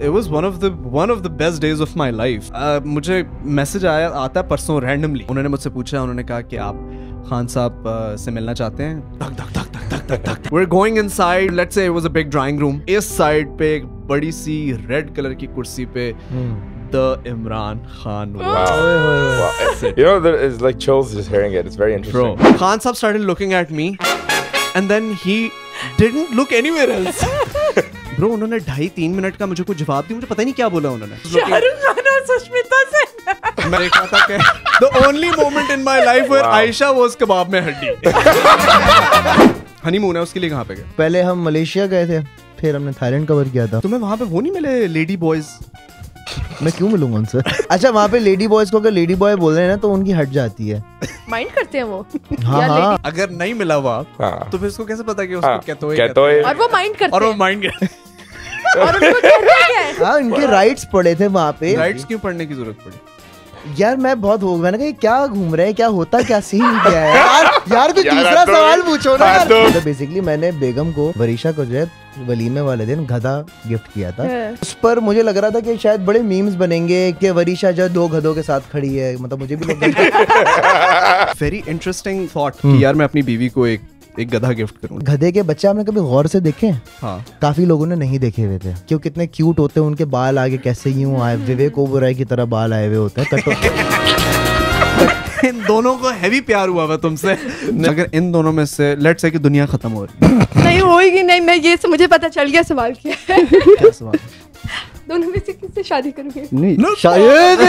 it was one of the one of the best days of my life uh, mujhe message aaya aata parson randomly unhone mujhse pucha unhone kaha ki aap khan sahab uh, se milna chahte we're going inside let's say it was a big drawing room is side pe ek badi si red color ki kursi pe the imran khan wow, you know it's like chills just hearing it it's very interesting Bro. khan started looking at me and then he didn't look anywhere else bro उन्होंने ढाई तीन minute का मुझे कुछ जवाब दिया मुझे पता नहीं क्या बोला उन्होंने शाहरुख खान था कि the only moment in my life where Ayesha was कबाब में हड्डी हनीमून है उसके लिए कहाँ पे गए पहले हम मलेशिया गए थे फिर हमने थाईलैंड कवर किया था तुम्हें वहां पे वो नहीं मिले लेडी बॉयज मैं क्यों मिलूंगा उनसे अच्छा वहाँ पे लेडी बॉयज को अगर लेडी बॉय बोल रहे हैं ना तो उनकी हट जाती है माइंड करते हैं वो हाँ, हाँ। अगर नहीं मिला हुआ हाँ। तो फिर उसको कैसे पता कि उसको हाँ, कहतो कहतो तो है, है। और वो माइंड करते और वो माइंड करते हाँ उनके राइट्स पड़े थे वहाँ पे राइट्स क्यों पढ़ने की जरूरत पड़ी यार मैं बहुत हो गया ना कि क्या घूम रहे हैं क्या होता क्या सीन क्या है यार यार कोई दूसरा तो सवाल पूछो ना यार तो बेसिकली मैंने बेगम को वरीशा को जो है वलीमे वाले दिन गधा गिफ्ट किया था हाँ। उस पर मुझे लग रहा था कि शायद बड़े मीम्स बनेंगे कि वरीशा जो दो गधों के साथ खड़ी है मतलब मुझे भी वेरी इंटरेस्टिंग थॉट यार मैं अपनी बीवी को एक एक गधा गिफ्ट करूँ गधे के बच्चे आपने कभी गौर से देखे हाँ काफी लोगों ने नहीं देखे हुए थे क्यों कितने क्यूट होते हैं उनके बाल आगे कैसे यूं आए विवेक ओबराय की तरह बाल आए हुए होते हैं कटो इन दोनों को हैवी प्यार हुआ हुआ तुमसे अगर इन दोनों में से लेट्स से कि दुनिया खत्म हो रही नहीं होगी नहीं मैं ये से मुझे पता चल गया सवाल क्या सवाल दोनों में से किससे शादी करूंगे नहीं शायद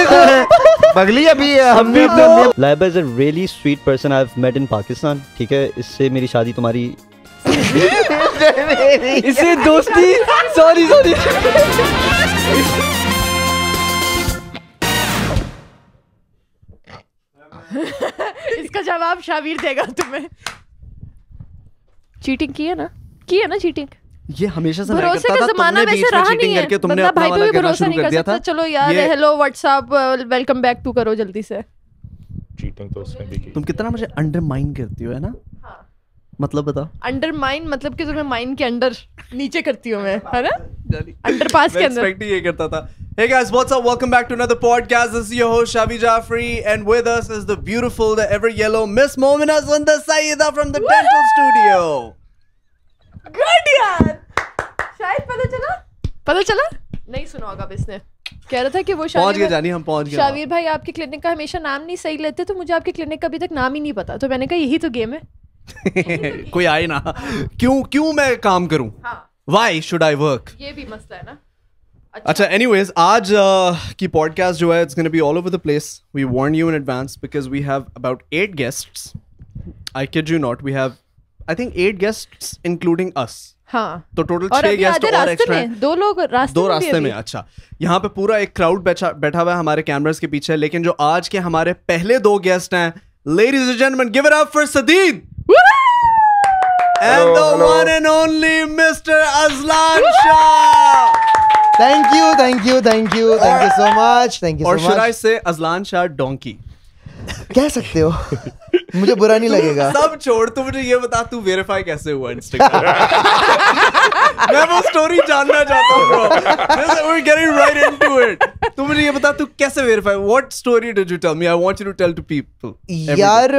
अभी Laiba is a really sweet person I have met in Pakistan ठीक है इससे मेरी शादी तुम्हारी इससे दोस्ती सॉरी सॉरी इसका जवाब शाबीर देगा तुम्हें चीटिंग की है ना की है ना चीटिंग ये हमेशा से भरोसे का जमाना वैसे रहा नहीं है तुमने अपना भाई भी भरोसा नहीं कर सकता था। चलो यार hello WhatsApp welcome back to करो जल्दी से चीटिंग तो उसने भी की तुम कितना मुझे अंडरमाइन करती हो है ना हाँ। मतलब बताओ अंडरमाइन मतलब कि तुम्हें माइंड के अंडर नीचे करती हूं मैं है ना अंडरपास के अंदर एक्सपेक्ट ये करता था Hey guys, what's up? Welcome back to another podcast. This is your host Shavi Jafri and with us is the beautiful, the ever yellow Miss Momina Zunda Sayyida from the Dental Studio. पता चला नहीं सुना होगा अब इसने कह रहा था कि वो पहुंच गए जानी हम पहुंच गए शावीर भाई आपके क्लिनिक का हमेशा नाम नहीं सही लेते तो मुझे आपके क्लिनिक का अभी तक नाम ही नहीं पता तो मैंने कहा यही तो गेम है कोई आए ना क्यों क्यों मैं काम करूं व्हाई शुड आई वर्क ये भी मसला है ना अच्छा एनीवेज अच्छा, आज uh, की पॉडकास्ट जो है it's gonna be all over the place we warn you in advance because we have about eight guests I kid you not we have I think eight guests including us हाँ तो total छह guest और extra दो लोग रास्ते दो रास्ते में अच्छा यहाँ पे पूरा एक क्राउड बैठा हुआ है हमारे कैमरास के पीछे लेकिन जो आज के हमारे पहले दो गेस्ट हैं ladies and gentleman give it up for Sadeed and the one and only mister Ajlan Shah thank you thank you thank you thank you so much thank you so much और should I say Azlan Shah donkey? कह सकते हो मुझे बुरा नहीं लगेगा सब छोड़ तू मुझे ये बता तू वेरीफाई कैसे हुआ इंस्टाग्राम मैं वो स्टोरी जानना चाहता हूँ are getting right into it तू मुझे ये बता तू कैसे verify what story did you tell me I want you to tell to people यार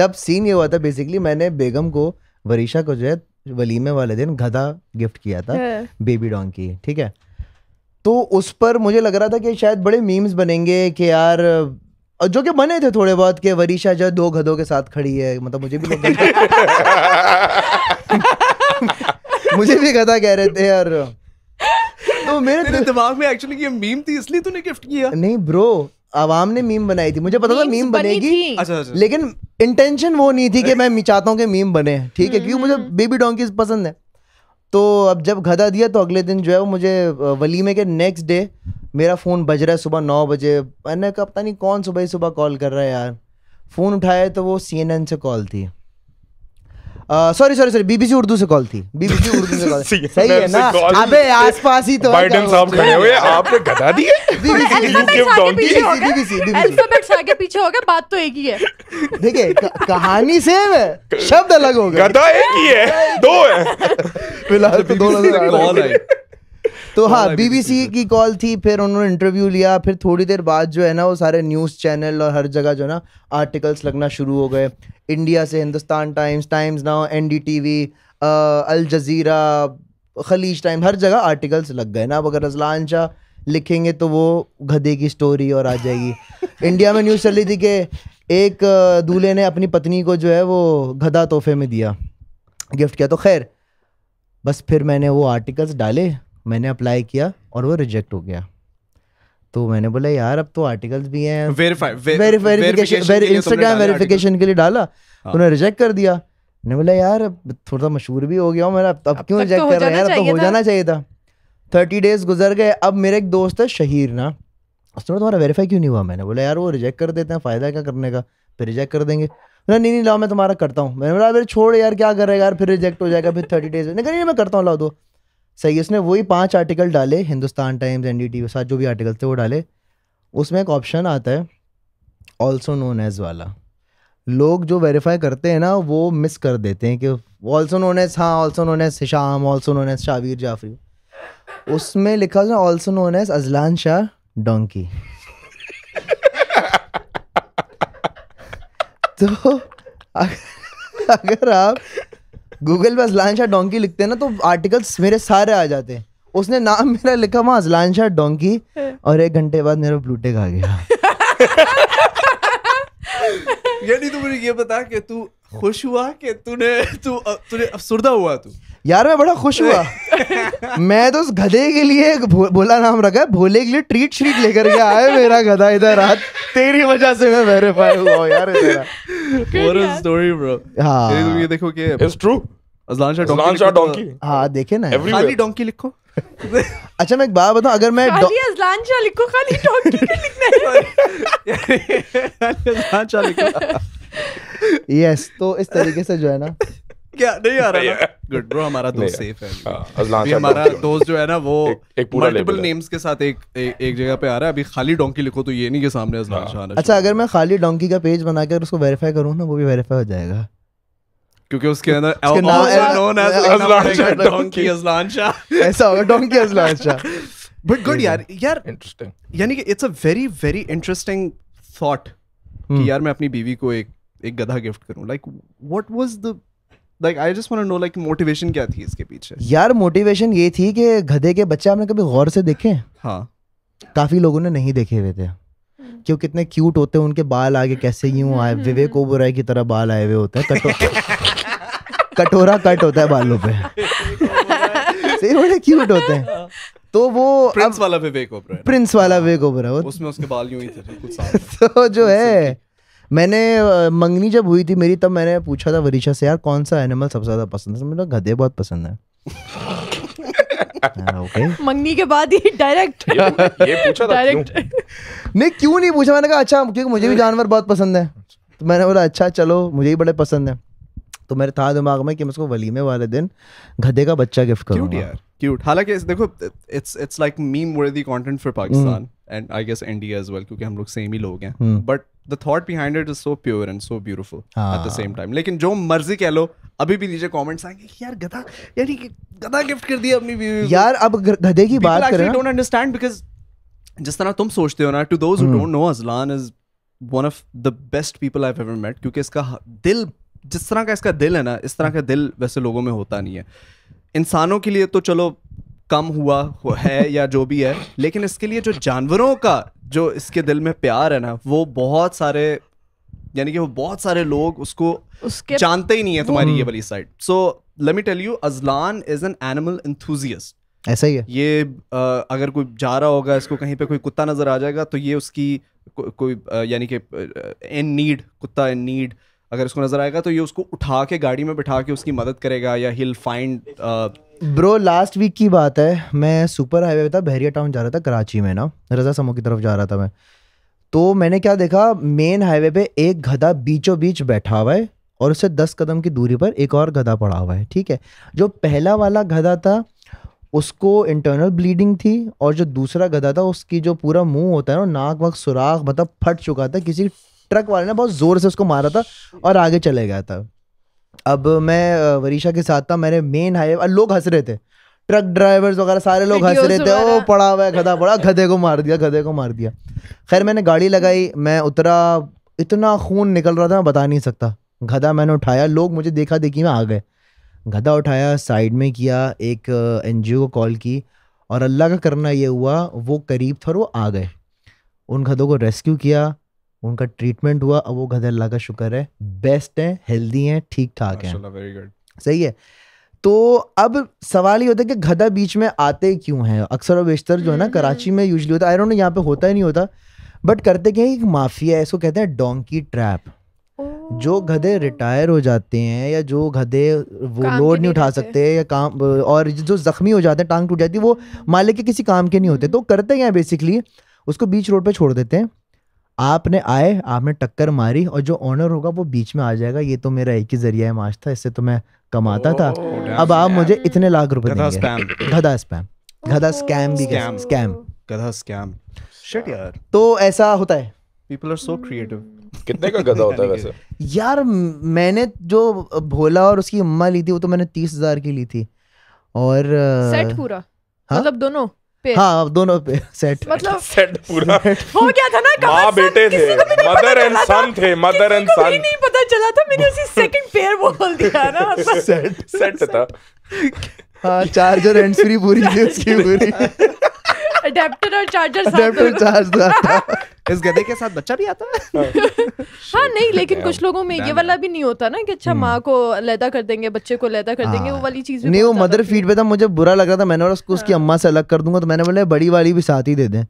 जब सीन ये हुआ था बेसिकली मैंने बेगम को वरीशा को जो है वलीमे वाले दिन गधा गिफ्ट किया था बेबी हाँ। डोंकी ठीक है तो उस पर मुझे लग रहा था कि शायद बड़े मीम्स बनेंगे कि यार जो कि बने थे थोड़े बहुत के वरीशा जो दो गधों के साथ खड़ी है मतलब मुझे भी मुझे भी गधा कह रहे थे यार तो मेरे तो- दिमाग में एक्चुअली ये मीम थी इसलिए तूने गिफ्ट किया नहीं ब्रो आवाम ने मीम बनाई थी मुझे पता था मीम बनेगी अच्छा, अच्छा, अच्छा। लेकिन इंटेंशन वो नहीं थी कि मैं चाहता हूँ कि मीम बने ठीक है हम्म, क्योंकि मुझे बेबी हम्म, डोंकीज हम्म। पसंद है तो अब जब घदा दिया तो अगले दिन जो है वो मुझे वलीमे के नेक्स्ट डे मेरा फ़ोन बज रहा है सुबह नौ बजे मैंने कहा पता नहीं कौन सुबह सुबह कॉल कर रहा है यार फ़ोन उठाया तो वो सी से कॉल थी sorry sorry sorry BBC Urdu से कॉल थी बीबीसी उर्दू से कॉल सही है ना अबे आसपास ही तो बाइडेन साहब खड़े हुए आपने गधा दिए बीबीसी बीबीसी के अल्फाबेट्स आगे पीछे हो गए बात तो एक ही है देखिए कहानी सेम है शब्द अलग हो गए गधा एक ही है दो है फिलहाल तो दो नजर तो हाँ बीबीसी की कॉल थी फिर उन्होंने इंटरव्यू लिया फिर थोड़ी देर बाद जो है ना वो सारे न्यूज़ चैनल और हर जगह जो है ना आर्टिकल्स लगना शुरू हो गए इंडिया से Hindustan Times Times Now N D T V Al Jazeera Khaleej Time हर जगह आर्टिकल्स लग गए ना अब अगर रजलान शाह लिखेंगे तो वो गधे की स्टोरी और आ जाएगी इंडिया में न्यूज़ चल रही थी कि एक uh, दूल्हे ने अपनी पत्नी को जो है वो गधा तोहफे में दिया गिफ्ट किया तो खैर बस फिर मैंने वो आर्टिकल्स डाले मैंने अप्लाई किया और वो रिजेक्ट हो गया तो मैंने बोला यार अब तो आर्टिकल्स भी हैं इंस्टाग्राम वेरिफिकेशन के लिए डाला हाँ। उन्होंने रिजेक्ट कर दिया मैंने बोला यार अब थोड़ा मशहूर भी हो गया मेरा अब क्यों रिजेक्ट तो कर रहे हैं यार तो हो जाना चाहिए था थर्टी डेज गुजर गए अब मेरा एक दोस्त है शहीर ना उसने बोला तुम्हारा वेरीफाई क्यों नहीं हुआ मैंने बोला यार वो रिजेक्ट कर देते हैं फ़ायदा क्या करने का फिर रिजेक्ट कर देंगे बोला नहीं नहीं लाओ मैं तुम्हारा करता हूँ मैंने बोला अरे छोड़ यार क्या करेगा यार फिर रिजेक्ट हो जाएगा फिर थर्टी डेज नहीं कहा नहीं मैं करता हूँ लाओ दो सही उसने वही पांच आर्टिकल डाले हिंदुस्तान टाइम्स एन डी के साथ जो भी आर्टिकल थे वो डाले उसमें एक ऑप्शन आता है ऑल्सो नोन एज वाला लोग जो वेरीफाई करते हैं ना वो मिस कर देते हैं कि ऑल्सो नोन एज हाँ also known as Hisham also known as Shabir Jafri उसमें लिखा उसने also known as Ajlan Shah donkey तो अगर आप गूगल पे अजलान शाह डोंकी लिखते हैं ना तो आर्टिकल्स मेरे सारे आ जाते हैं उसने नाम मेरा लिखा वहाँ अजलान शाह डोंकी और एक घंटे बाद मेरा ब्लूटेक आ गया यानी तू तो मुझे ये बता कि तू खुश हुआ कि तूने तू तूने अफसरदा हुआ तू यार मैं बड़ा खुश हुआ मैं तो उस गधे के लिए भो, बोला नाम रखा है भोले के लिए ट्रीट श्रीट लेकर के आया मेरा गधा इधर रात तेरी वजह से मैं वेरीफाई हुआ यार और स्टोरी ब्रो हां ये देखो कि it's true Ajlan Shah donkey Ajlan Shah donkey हां देखे ना खाली डोंकी लिखो अच्छा मैं एक बात बताऊं अगर मैं खाली अजलान शाह लिखो खाली डोंकी के लिखना है अजलान शाह लिखो यस तो इस तरीके से जो है ना क्या नहीं आ रहा गुड ब्रो हमारा दोस्त सेफ है हाँ, हमारा दोस्त जो है ना वो एक मल्टीपल नेम्स के साथ एक एक जगह पे आ रहा है अभी खाली डोंकी लिखो तो ये नहीं के सामने अजलान हाँ। शाह अच्छा अगर मैं खाली डोंकी का पेज बना के उसको वेरीफाई करूँ ना वो भी वेरीफाई हो जाएगा क्योंकि उसके अंदर ऐसा होगा donkey Ajlan Shah but good यार यार इंटरेस्टिंग यानी कि it's a very very interesting thought कि hmm. यार मैं अपनी बीवी को एक एक गधा गिफ्ट करूं like what was the like I just want to know like motivation क्या थी इसके पीछे यार मोटिवेशन ये थी कि गधे के बच्चे आपने कभी गौर से देखे हाँ काफी लोगों ने नहीं देखे हुए थे क्यों कितने क्यूट होते हैं उनके बाल आगे कैसे यूं आए हम्म। विवेक ओबराय की तरह बाल आए हुए होते हैं कटो कटोरा कट होता है बालों पे सही बड़े क्यूट होते हैं तो वो प्रिंस अब, वाला विवेक ओबराय प्रिंस वाला विवेक ओबराय उसमें उसके बाल यूं ही थे कुछ तो जो है मैंने मंगनी जब हुई थी मेरी तब मैंने पूछा था वरीशा से यार कौन सा एनिमल सबसे ज्यादा पसंद है तो मुझे गधे बहुत पसंद है ओके हाँ, मंगनी के बाद ही डायरेक्ट ये पूछा था डायरेक्ट नहीं क्यों नहीं पूछा मैंने कहा अच्छा क्योंकि मुझे भी जानवर बहुत पसंद है तो मैंने बोला अच्छा चलो मुझे ही बड़े पसंद है तो मेरे था दिमाग में कि मैं उसको वलीमे वाले दिन गधे का बच्चा गिफ्ट यार क्यूट हालांकि देखो it's it's like meme worthy content for Pakistan and I guess India as well क्योंकि हम लोग सेम ही लोग हैं but the thought behind it is so pure and so beautiful at the same time लेकिन जो मर्जी कह लो अभी भी नीचे कमेंट्स आएंगे यार गधा यानी गधा गिफ्ट कर दिया अपनी बीवी यार अब गधे की बात कर करें डोंट अंडरस्टैंड बिकॉज़ जिस तरह तुम सोचते हो ना to those who don't know Ajlan is one of the best people I have ever met क्योंकि इसका दिल जिस तरह का इसका दिल है ना इस तरह का दिल वैसे लोगों में होता नहीं है इंसानों के लिए तो चलो कम हुआ है या जो भी है लेकिन इसके लिए जो जानवरों का जो इसके दिल में प्यार है ना वो बहुत सारे यानी कि वो बहुत सारे लोग उसको उसके जानते ही नहीं है तुम्हारी ये हम्म। वाली side so let me tell you Ajlan is an animal enthusiast ऐसा ही है ये आ, अगर कोई जा रहा होगा इसको कहीं पे कोई कुत्ता नजर आ जाएगा तो ये उसकी को, कोई यानी कि इन नीड कुत्ता इन नीड अगर उसको नजर आएगा तो ये उसको उठा के गाड़ी में बिठा के उसकी मदद करेगा या हिल फाइंड ब्रो लास्ट वीक की बात है मैं सुपर हाईवे पे था बहरिया टाउन जा रहा था कराची में ना रजा समूह की तरफ जा रहा था मैं तो मैंने क्या देखा मेन हाईवे पे एक गधा बीचों बीच बैठा हुआ है और उससे दस कदम की दूरी पर एक और गधा पड़ा हुआ है ठीक है जो पहला वाला गधा था उसको इंटरनल ब्लीडिंग थी और जो दूसरा गधा था उसकी जो पूरा मुंह होता है ना नाक वाक सुराख मतलब फट चुका था किसी ट्रक वाले ने बहुत ज़ोर से उसको मारा था और आगे चले गया था अब मैं वरीशा के साथ था मेरे मेन हाईवे और लोग हंस रहे थे ट्रक ड्राइवर्स वगैरह सारे लोग हंस रहे थे ओ पड़ा हुआ है खदा पड़ा गधे को मार दिया गधे को मार दिया खैर मैंने गाड़ी लगाई मैं उतरा इतना खून निकल रहा था मैं बता नहीं सकता गधा मैंने उठाया लोग मुझे देखा देखी में आ गए गधा उठाया साइड में किया एक एन को कॉल की और अल्लाह का करना ये हुआ वो करीब था और वो आ गए उन गधों को रेस्क्यू किया उनका ट्रीटमेंट हुआ अब वो घर अल्लाह का शुक्र है बेस्ट है हेल्दी हैं ठीक ठाक हैं सही है तो अब सवाल ये होता है कि गधा बीच में आते क्यों हैं अक्सर और बेशतर जो है ना हम्म, कराची हम्म। में यूजली होता है आई डोंट नो यहाँ पे होता ही नहीं होता बट करते क्या एक माफिया है इसको कहते हैं डोंकी ट्रैप जो गधे रिटायर हो जाते हैं या जो गधे वो लोड नहीं उठा सकते या काम और जो जख्मी हो जाते हैं टांग टूट जाती है वो मालिक के किसी काम के नहीं होते हम्म। तो करते क्या बेसिकली उसको बीच रोड पर छोड़ देते हैं आपने आए आपने टक्कर मारी और जो ऑनर होगा वो बीच में आ जाएगा ये तो मेरा एक ही जरिया माश था इससे तो मैं कमाता था oh, अब आप मुझे इतने लाख रुपए देंगे गधा स्पैम गधा स्कैम भी स्कैम गधा स्कैम शिट यार तो ऐसा होता है पीपल आर सो क्रिएटिव कितने का गधा होता है वैसे यार मैंने जो भोला और उसकी अम्मा ली थी वो तो मैंने तीस हजार की ली थी और सेट पूरा हाँ? मतलब दोनों हाँ दोनों पे सेट मतलब सेट पूरा हो गया था ना माँ बेटे थे मदर एंड सन थे मदर एंड सन नहीं पता चला था मैंने उसी सेकंड पेयर बोल दिया ना सेट सेट था हाँ चार्जर एंड फ्री पूरी थी उसकी पूरी अडेप्टर और चार्जर अडेप्टर चार्ज इस गधे के साथ बच्चा भी आता है हाँ, हाँ नहीं लेकिन कुछ लोगों में ये वाला भी नहीं होता ना कि अच्छा hmm. माँ को लैदा कर देंगे बच्चे को लैदा कर देंगे हाँ। वो वाली चीज नहीं वो मदर फीड पे था मुझे बुरा लग रहा था मैंने उसको उसकी हाँ। अम्मा से अलग कर दूंगा तो मैंने बोला बड़ी वाली भी साथ ही दे दें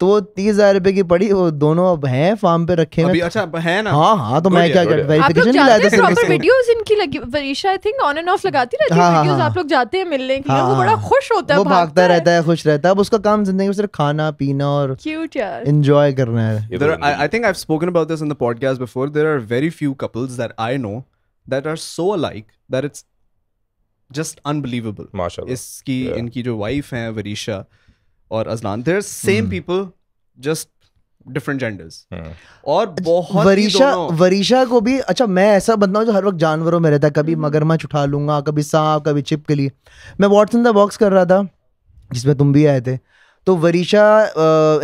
तो वो तीस हजार रुपए की पड़ी वो दोनों अब हैं फार्म पे रखे अभी अच्छा है ना हाँ हाँ तो मैं क्या कर वेरिफिकेशन नहीं लाया था वीडियोस इनकी लगी Warisha I think on and off लगाती रहती है वीडियोस हाँ, हाँ, हाँ। आप लोग जाते हैं मिलने के लिए वो बड़ा खुश होता है वो भागता रहता है खुश रहता है अब उसका काम जिंदगी में सिर्फ खाना पीना और क्यूट यार एंजॉय करना है I think I have spoken about this in the podcast before there are very few couples that I know that are so alike that it's just unbelievable माशाल्लाह इसकी इनकी जो वाइफ है वरीशा और Ajlan they're same people just different genders और अच्छा, बहुत वरीशा वरीशा को भी अच्छा मैं ऐसा बंदा हूँ जो हर वक्त जानवरों में रहता है कभी hmm. मगरमच्छ उठा लूंगा कभी सांप कभी छिपकली मैं वॉट्स इन द बॉक्स कर रहा था जिसमें तुम भी आए थे तो वरीशा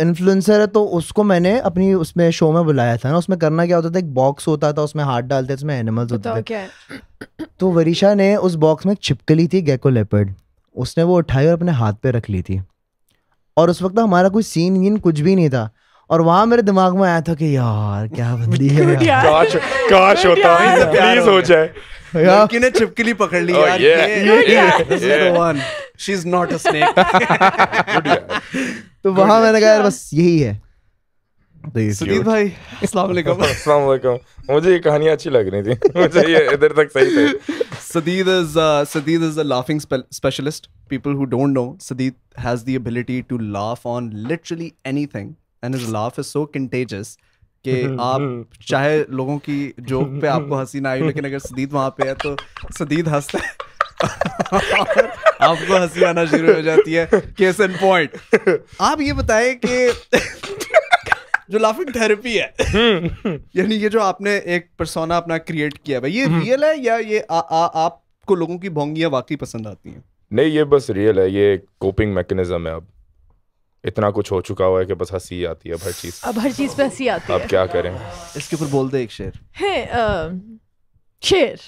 इन्फ्लुएंसर है तो उसको मैंने अपनी उसमें शो में बुलाया था ना उसमें करना क्या होता था एक बॉक्स होता था उसमें हाथ डालते थे उसमें एनिमल्स होते थे तो वरीशा ने उस बॉक्स में छिपकली थी गैको लेपर्ड उसने वो उठाई और अपने हाथ पे रख ली थी और उस वक्त हमारा कोई सीन वीन कुछ भी नहीं था और वहां मेरे दिमाग में आया था कि यार क्या बंदी है यार। काश काश होता प्लीज हो जाए लड़की ने चिपकली पकड़ ली oh, यार she is not a snake तो वहां मैंने कहा यार बस यही है तो सुदीप भाई अस्सलाम वालेकुम अस्सलाम वालेकुम मुझे ये कहानी अच्छी लग रही थी मुझे ये इधर तक सही था Sadeed is Sadeed is a laughing specialist people who don't know, Sadeet has the ability to laugh on literally anything, and his laugh is so contagious. कि हम्म, आप हम्म। चाहे लोगों की जोक पे आपको हम्म। हंसी ना आई लेकिन अगर सदीद वहाँ पे है तो सदीद हंसता है आपको हंसी आना शुरू हो जाती है केस एंड पॉइंट आप ये बताएं कि जो लाफिंग थेरेपी है यानी ये जो आपने एक परसोना अपना क्रिएट किया भाई ये रियल है या ये आ, आ, आ, आपको लोगों की भोंगियां वाकई पसंद आती हैं नहीं ये बस रियल है ये कोपिंग मैकेनिज्म है अब इतना कुछ हो चुका हुआ है कि बस हंसी आती है अब हर चीज अब हर चीज पे हंसी आती है अब क्या करें इसके ऊपर बोल दे एक शेर हे शेर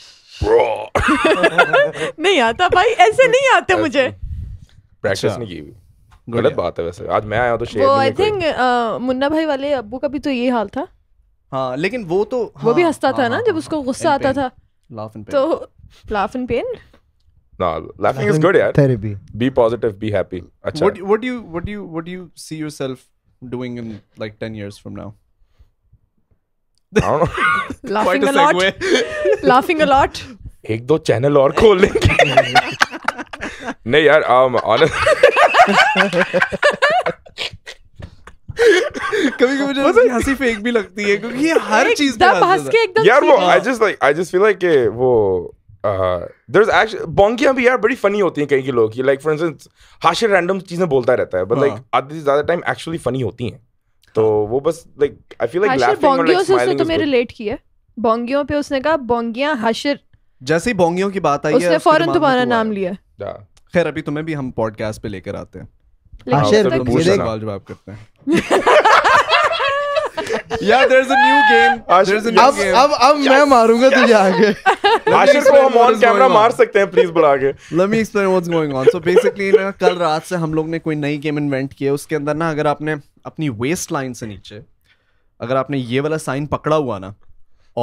नहीं आता भाई ऐसे नहीं आते मुझे प्रैक्टिस अच्छा। नहीं की गलत बात है वैसे आज मैं आया तो शेर आई थिंक मुन्ना भाई वाले अब्बू का भी तो ये हाल था हाँ लेकिन वो तो वो भी हाँ, हंसता हाँ, था ना हाँ, जब उसको गुस्सा आता था लाफ एंड पेन तो laugh and pain No, laughing is good, yeah. Therapy. Be positive. Be happy. Achha. What What do you What do you What do you see yourself doing in like ten years from now? I don't know. laughing a, a lot. laughing a lot. एक दो channel और खोल लेंगे नहीं यार um, कभी कभी जो हंसी फेक भी लगती है क्योंकि ये हर चीज पे हंस के यार वो I just like I just feel like वो बोंगियां uh, भी यार बड़ी फनी होती हैं कहीं के लोग की like for instance Hashir random चीजें बोलता रहता है बट लाइक हाँ। आधे से ज्यादा टाइम एक्चुअली फनी होती हैं तो वो बस like I feel like laughing और लाइक स्माइलिंग तो मेरे रिलेट किया बोंगियों पे उसने कहा बोंगियां हाशिर जैसे ही बोंगियों की बात आई उसने फौरन तुम्हारा तो नाम लिया खैर अभी तुम्हें भी हम पॉडकास्ट पे लेकर आते हैं हाँ, हाशिर ये देख सवाल जवाब करते हैं yeah, there's a new game. There's a new अब, game. अब अब yes, मैं मारूंगा तुझे आगे. आशिर को हम ऑन कैमरा मार सकते हैं प्लीज के. Let me explain what's going on. So basically ना कल रात से हम लोग ने कोई नई गेम इन्वेंट किया उसके अंदर ना अगर आपने अपनी वेस्ट लाइन से नीचे अगर आपने ये वाला साइन पकड़ा हुआ ना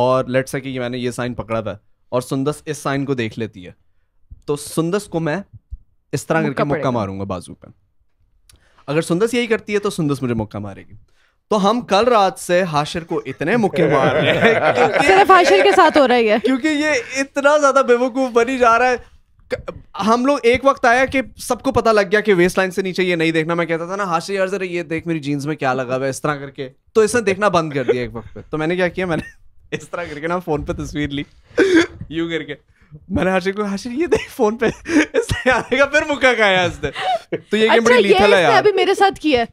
और लेट्स से कि मैंने ये साइन पकड़ा था और सुंदस इस साइन को देख लेती है तो सुंदस को मैं इस तरह करके मुक्का मारूंगा बाजू पे अगर सुंदस यही करती है तो सुंदस मुझे मुक्का मारेगी तो हम कल रात से हाशिर को इतने मुक्के मार रहे हैं सिर्फ हाशिर के साथ हो रहा है क्योंकि ये इतना ज्यादा बेवकूफ बनी जा रहा है हम लोग एक वक्त आया कि सबको पता लग गया कि वेस्ट लाइन से नीचे ये नहीं देखना मैं कहता था ना हाशिर यार जरा ये देख मेरी जीन्स में क्या लगा हुआ इस तरह करके तो इसने देखना बंद कर दिया एक वक्त पे तो मैंने क्या किया मैंने इस तरह करके ना फोन पे तस्वीर ली यू करके मैंने हाशिर को हाशिर ये देख फोन पे इसने आने का फिर मुक्का खाया इसने तो ये गेम अच्छा, बड़ी लीथल है यार अभी मेरे साथ किया है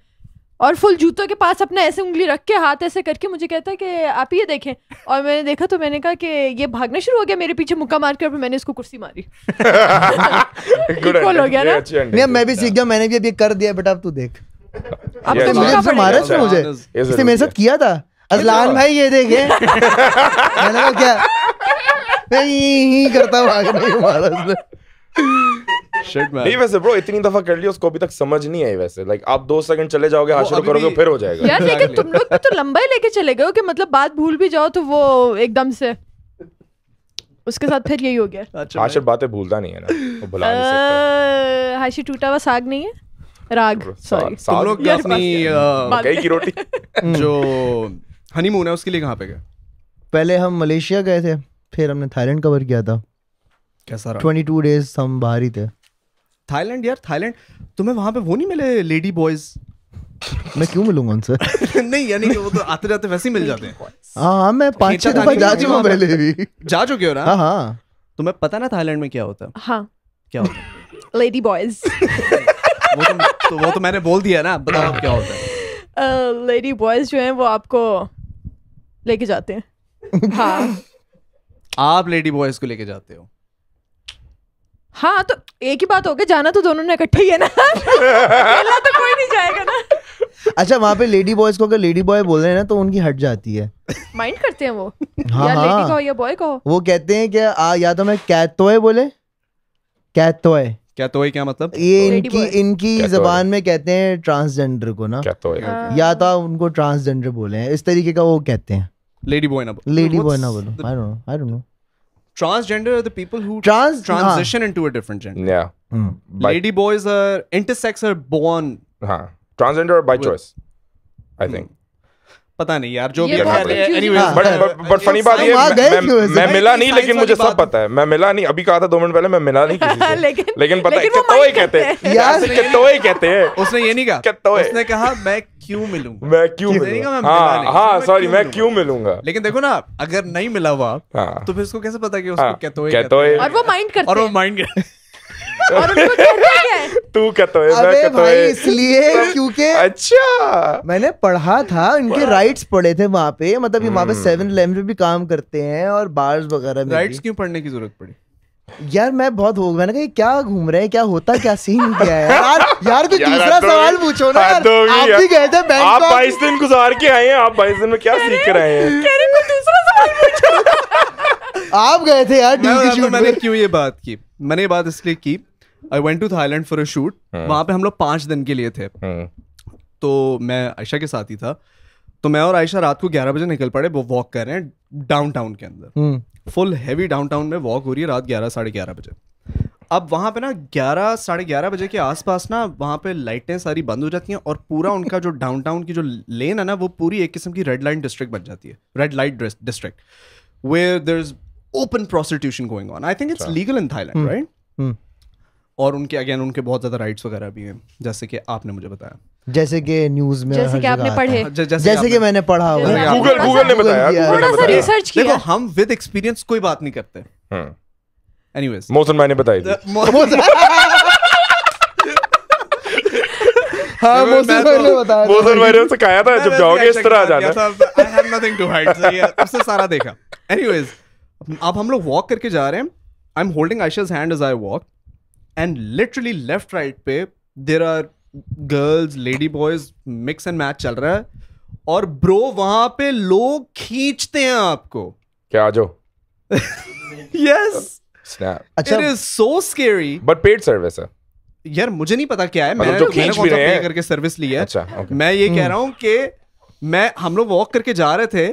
और फुल जूतों के पास अपना ऐसे उंगली रख के हाथ ऐसे करके मुझे कहता है कि आप ये देखें और मैंने देखा तो मैंने कहा कि ये भागना शुरू हो गया मेरे पीछे मुक्का मार के और मैंने इसको कुर्सी मारी हो गया ना नहीं मैं भी सीख गया मैंने भी अभी कर दिया बेटा तू देख अब तो, तो मुझे मारा था मुझे इसने मेरे साथ किया था अजलान भाई ये देखे मैंने कहा क्या मैं यही करता भागने मारा उसने शिट मैन नहीं वैसे ब्रो इतनी दफा कर लिया उसको अभी तक समझ नहीं आई वैसे लाइक आप दो सेकंड चले जाओगे हाथ शुरू करोगे फिर हो जाएगा यार लेकिन तुम लोग तो लंबा ही लेके चले गए हो कि मतलब बात भूल भी जाओ तो वो एकदम से उसके साथ फिर यही हो गया अच्छा हाशिर बातें भूलता नहीं है ना वो भुला नहीं सकता हाशिर टूटा हुआ साग नहीं है राग सॉरी तुम लोग अपनी मकई की रोटी जो हनीमून है उसके लिए कहाँ पे गए पहले हम मलेशिया गए थे फिर हमने थाईलैंड कवर किया था कैसा रहा 22 डेज हम बाहर ही थे थाईलैंड यार थाईलैंड तुम्हें वहां पे वो नहीं मिले लेडी बॉयज मैं क्यों मिलूंगा उनसे नहीं यानी कि वो तो आते जाते वैसे ही मिल जाते हैं हाँ, हाँ मैं पांच छह दफा जा चुका हूँ पहले भी जा चुके हो ना हाँ हाँ तुम्हें पता ना थाईलैंड में क्या होता है हाँ क्या होता है लेडी बॉयज वो तो, तो वो तो मैंने बोल दिया ना बताओ क्या होता है लेडी बॉयज जो हैं वो आपको लेके जाते हैं हाँ आप लेडी बॉयज को लेके जाते हो हाँ तो एक ही बात हो गई जाना तो दोनों ने इकट्ठे ही है ना अकेला तो कोई नहीं जाएगा ना अच्छा वहाँ पे लेडी बॉयज को अगर लेडी बॉय बोल रहे हैं ना तो उनकी हट जाती है माइंड करते हैं वो हाँ, या हाँ. लेडी को या बॉय को वो कहते हैं क्या आ, या तो मैं कैतोय बोले कैतोय क्या तो क्या मतलब ये इनकी इनकी जबान में कहते हैं ट्रांसजेंडर को ना क्या तो हाँ। या तो उनको ट्रांसजेंडर बोले हैं इस तरीके का वो कहते हैं लेडी बॉय ना लेडी बॉय ना बोलो I don't know I don't know transgender are the people who Trans- transition हाँ. into a different gender. Yeah. Hmm. Lady by boys are intersex are born. हाँ. Transgender are by with, choice, I think. Hmm. पता नहीं यार जो भी but funny बात ये मैं मिला नहीं लेकिन मुझे सब पता है मैं मिला नहीं अभी कहा था दो मिनट पहले मैं मिला नहीं किसी लेकिन पता है कहते हैं कहते हैं उसने ये नहीं कहा उसने कहा मैं क्यों मिलूंगा मैं क्यों मिलूंगा हाँ हाँ सॉरी मैं क्यों मिलूंगा लेकिन देखो ना अगर नहीं मिला हुआ हाँ। तो फिर उसको कैसे पता कि उसको हाँ, कहते कैतोए और वो माइंड करते और वो माइंड करते तू कतोए मैं कतोए इसलिए क्योंकि अच्छा मैंने पढ़ा था इनके राइट्स पढ़े थे वहां पे मतलब ये वहां पे सेवन हम्म। इलेवन पे भी काम करते हैं और बार्स वगैरह में राइट्स क्यों पढ़ने की जरूरत पड़ी यार मैं बहुत हो मैंने कहा क्या घूम रहे हैं क्या होता क्या सीन क्या है यार यार कोई दूसरा सवाल पूछो ना यार आप भी गए थे बैंक आप 22 दिन गुजार के आए हैं आप 22 दिन में क्या सीख रहे हैं कह रहे कोई दूसरा सवाल पूछो आप गए थे यार ड्यू की तो मैंने क्यों ये बात की मैंने ये बात इसलिए की I went to Thailand for a shoot वहां पे हम लोग पांच दिन के लिए थे हाँ। तो मैं आयशा के साथ ही था तो मैं और आयशा रात को ग्यारह बजे निकल पड़े वो वॉक कर रहे हैं डाउन टाउन के अंदर हम्म। फुल हैवी डाउनटाउन में वॉक हो रही है रात ग्यारह साढ़े ग्यारह बजे अब वहाँ पे ना ग्यारह साढ़े ग्यारह बजे के आसपास ना वहाँ पे लाइटें सारी बंद हो जाती हैं और पूरा उनका जो डाउनटाउन की जो लेन है ना वो पूरी एक किस्म की रेड लाइन डिस्ट्रिक्ट बन जाती है red light district way there is open prostitution going on I think it's legal in Thailand right और उनके अगेन उनके बहुत ज़्यादा राइट्स वगैरह भी हैं जैसे कि आपने मुझे बताया जैसे कि न्यूज में जैसे कि आपने पढ़े जैसे, जैसे कि मैंने पढ़ा हुआ गूगल गूगल ने बताया थोड़ा सा रिसर्च किया देखो हम विद एक्सपीरियंस कोई बात नहीं करते एनीवेज मोहसन मैंने बताई हाँ मोहसन भाई ने बताया मोहसन भाई ने उसे कहा था जब जाओगे इस तरह आ जाना I have nothing to hide so सारा देखा एनीवेज अब हम लोग वॉक करके जा रहे हैं I am holding Ayesha's hand as I walk and literally left right पे there are girls lady boys mix and match चल रहा है और ब्रो वहां पे लोग खींचते हैं आपको क्या आ जाओ यस अच्छा it is so scary but paid service है यार मुझे नहीं पता क्या है मतलब मैं जो तो- खींच भी रहे हैं करके सर्विस ली है अच्छा okay. मैं ये कह हम्म। रहा हूं कि मैं हम लोग वॉक करके जा रहे थे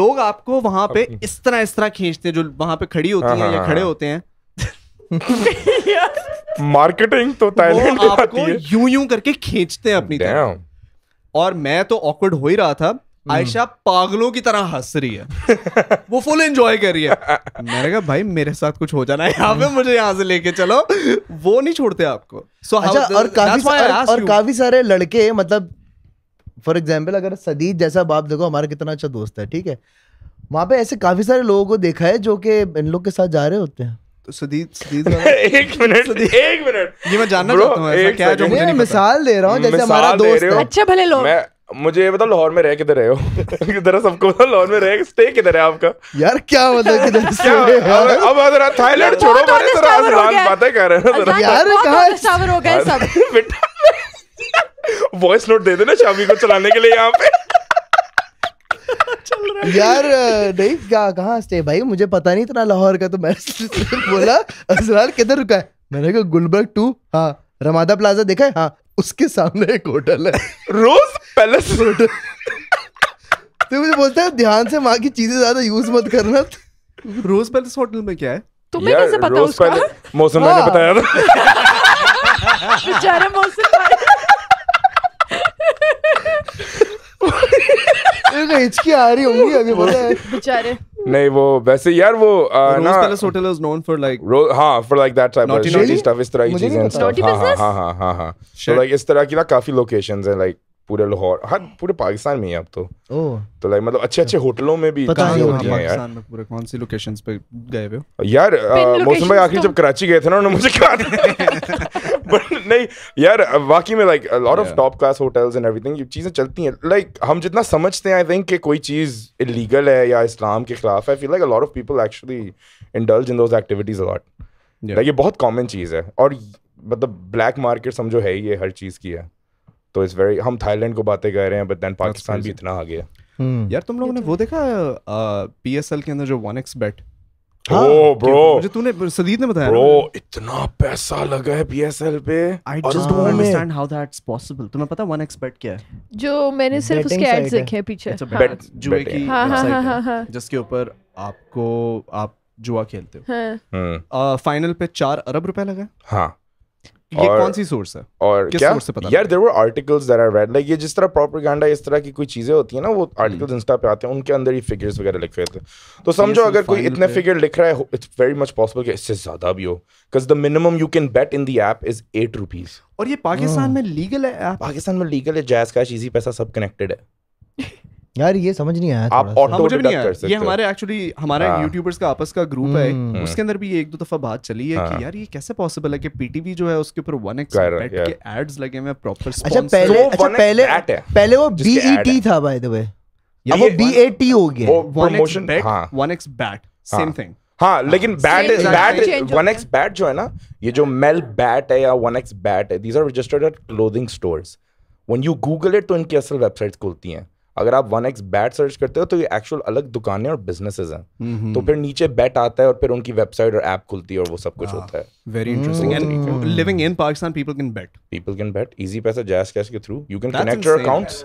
लोग आपको वहां पे इस तरह इस तरह खींचते हैं जो वहां पे खड़ी होती हाँ, हैं हाँ, या खड़े हाँ। होते हैं मार्केटिंग तो थाईलैंड की आती है यूं यूं करके खींचते हैं अपनी तरफ और मैं तो ऑकवर्ड हो ही रहा था hmm. आयशा पागलों की तरह हंस रही है वो फुल एंजॉय कर रही है मैंने कहा भाई मेरे साथ कुछ हो जाना है यहाँ पे मुझे यहाँ से लेके चलो वो नहीं छोड़ते आपको सो so, अच्छा, और काफी और काफी सारे लड़के मतलब फॉर एग्जाम्पल अगर सदीद जैसा बाप देखो हमारा कितना अच्छा दोस्त है ठीक है वहां पे ऐसे काफी सारे लोगों को देखा है जो कि इन लोग के साथ जा रहे होते हैं तो एक मिनट एक मिनट ये मैं जानना चाहता हूँ क्या जो मुझे नहीं मिसाल दे रहा हूँ जैसे हमारा दोस्त है अच्छा, भले लोग मुझे बताओ लाहौर में रह किधर रहे हो किधर सबको बताओ लाहौर में रह स्टे किधर है आपका यार क्या मतलब किधर क्या अब थाईलैंड छोड़ो बातें कर रहे हैं यार कहां हो गए सब वॉइस नोट दे देना शामी को चलाने के लिए यहाँ पे यार नहीं क्या कहाँ स्टे भाई मुझे पता नहीं इतना लाहौर का तो मैंने बोला असरार किधर रुका है मैंने कहा गुलबर्ग टू हाँ रमादा प्लाजा देखा है हाँ उसके सामने एक होटल है रोज पैलेस होटल तो मुझे बोलते हैं ध्यान से माँ की चीजें ज्यादा यूज मत करना रोज पैलेस होटल में क्या है तुम्हें कैसे पता उसका मौसम मैंने हाँ। बताया था बेचारा मौसम हिचकी आ रही होंगी अभी है बेचारे नहीं वो वैसे यार वो ना palace hotel is known for like हां for like that type of naughty stuff इस तरह की चीजें हां हां हां हां लाइक इस तरह की ना काफी लोकेशंस हैं लाइक पूरे लाहौर हर पूरे पाकिस्तान में ही अब तो तो लाइक मतलब अच्छे अच्छे होटलों में भी पता नहीं होती है यार में पूरे कौन सी लोकेशंस पे गए हुए यार मौसम भाई आखिर तो- जब कराची गए थे ना उन्होंने मुझे क्या बट नहीं यार वाकई में like lot of top class hotels and everything ये चीज़ें चलती हैं लाइक like, हम जितना समझते हैं आई थिंक कि कोई चीज़ इलीगल है या इस्लाम के खिलाफ feel like a lot of people actually indulge in activities a lot like ये बहुत कॉमन चीज़ है और मतलब ब्लैक मार्केट समझो है ये हर चीज़ की है तो इट्स वेरी हम थाईलैंड को बातें कर रहे हैं बट देन पाकिस्तान भी इतना आगे hmm. यार तुम लोगों ने तो वो देखा पी एस एल के अंदर जो वन एक्स बेट हाँ, ब्रो मुझे तूने सदीद ने बताया ब्रो इतना पैसा लगा है पीएसएल पे I just don't understand how that's possible तुम्हें पता वन एक्सपर्ट क्या है जो मैंने सिर्फ उसके एड्स देखे हैं पीछे हाँ। जुए की वेबसाइट हाँ, हाँ, जिसके ऊपर आपको आप जुआ खेलते हो फाइनल हम्म। uh, पे चार अरब रुपए लगा ये और, कौन सी सोर्स है और किस क्या सोर्स से पता यार इस तरह की कोई चीजें होती है ना वो आर्टिकल्स hmm. इंस्टा पे आते हैं उनके अंदर ही फिगर्स वगैरह लिखे होते तो समझो अगर कोई इतने फिगर लिख रहा है इट्स वेरी मच पॉसिबल कि इससे ज्यादा भी हो because the minimum you can bet in app is eight rupees और ये पाकिस्तान hmm. में लीगल है पाकिस्तान में लीगल है जैज कैश इजी पैसा सब कनेक्टेड है यार ये समझ नहीं आया आप ऑटो हाँ, मुझे भी नहीं आया ये हमारे एक्चुअली हमारे यूट्यूबर्स हाँ। का आपस का ग्रुप है हम्म। हम्म। उसके अंदर भी ये एक दो दफा बात चली है कि हाँ। यार ये कैसे पॉसिबल है कि पीटीवी जो है उसके ऊपर 1x बेट के एड्स लगे हुए प्रॉपर स्पॉन्सर अच्छा पहले अच्छा पहले पहले वो बीईटी e था बाय द वे अब वो बीएटी e हो गया वो promotion bet 1x bat same thing हाँ, हाँ लेकिन bat is bat one X bat जो है ना ये जो मेल बैट है या वन एक्स बैट है these are registered at clothing stores when you Google it तो इनकी असल वेबसाइट्स खुलती हैं अगर आप वन एक्स बैट सर्च करते हो तो ये एक्चुअल अलग दुकानें और बिजनेसेस हैं तो फिर नीचे बैट आता है और फिर उनकी वेबसाइट और ऐप खुलती है और वो सब कुछ हाँ, होता है very interesting and living in Pakistan people can bet people can bet easy पैसा जैस कैश के through you can connect your accounts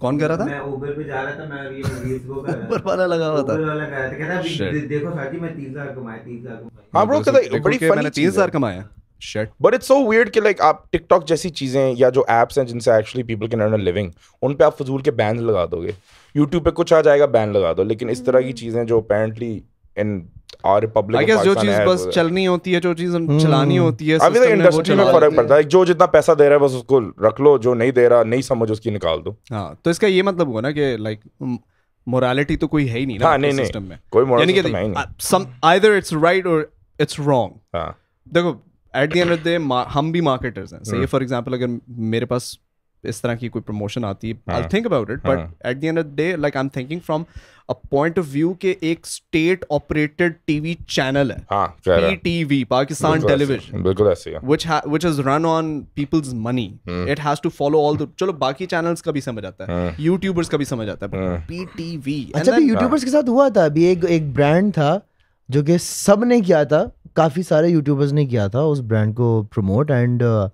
कौन कर रहा था मैं उबर पे जा रहा था मैं ये रील्स वो कर वाला लगा हुआ था वाला कह था कहता देखो साथी मैं 30000 हाँ, कमाया 30000 कमाया हां ब्रो कहता बड़ी फनी 30000 कमाया shit but it's so weird कि लाइक आप टिकटॉक जैसी चीज़ें या जो एप्स हैं जिनसे actually people can earn a living उन पे आप फजूल के बैन लगा दोगे यूट्यूब पे कुछ आ जाएगा बैन लगा दो लेकिन इस तरह की hmm. चीज़ें जो अपेरेंटली इन और पब्लिक आई गेस जो चीज बस चलनी होती है जो चीज hmm. चलानी होती है अभी तो इंडस्ट्री में फर्क पड़ता है जो जितना पैसा दे रहा है बस उसको रख लो जो नहीं दे रहा नहीं समझ उसकी निकाल दो हां तो इसका ये मतलब हुआ ना कि लाइक मोरालिटी तो कोई है ही नहीं ना सिस्टम हाँ, में कोई मोरालिटी नहीं सम आइदर इट्स राइट और इट्स रॉन्ग हां देखो at the end of the हम भी मार्केटर्स हैं सही फॉर एग्जांपल अगर मेरे पास इस तरह की कोई प्रमोशन आती है I think about it but at the end of the day like I am thinking from a point of view के एक स्टेट ऑपरेटेड टीवी चैनल है पी पीटीवी पाकिस्तान टेलीविजन बिल्कुल ऐसे which which is run on people's money it has to follow all the चलो बाकी channels का भी समझ आता है यूट्यूबर्स का भी समझ आता है पी पीटीवी अच्छा यूट्यूबर्स तो हाँ। के साथ हुआ था अभी एक एक ब्रांड था जो कि सब ने किया था काफ़ी सारे यूट्यूबर्स ने किया था उस ब्रांड को प्रमोट एंड uh,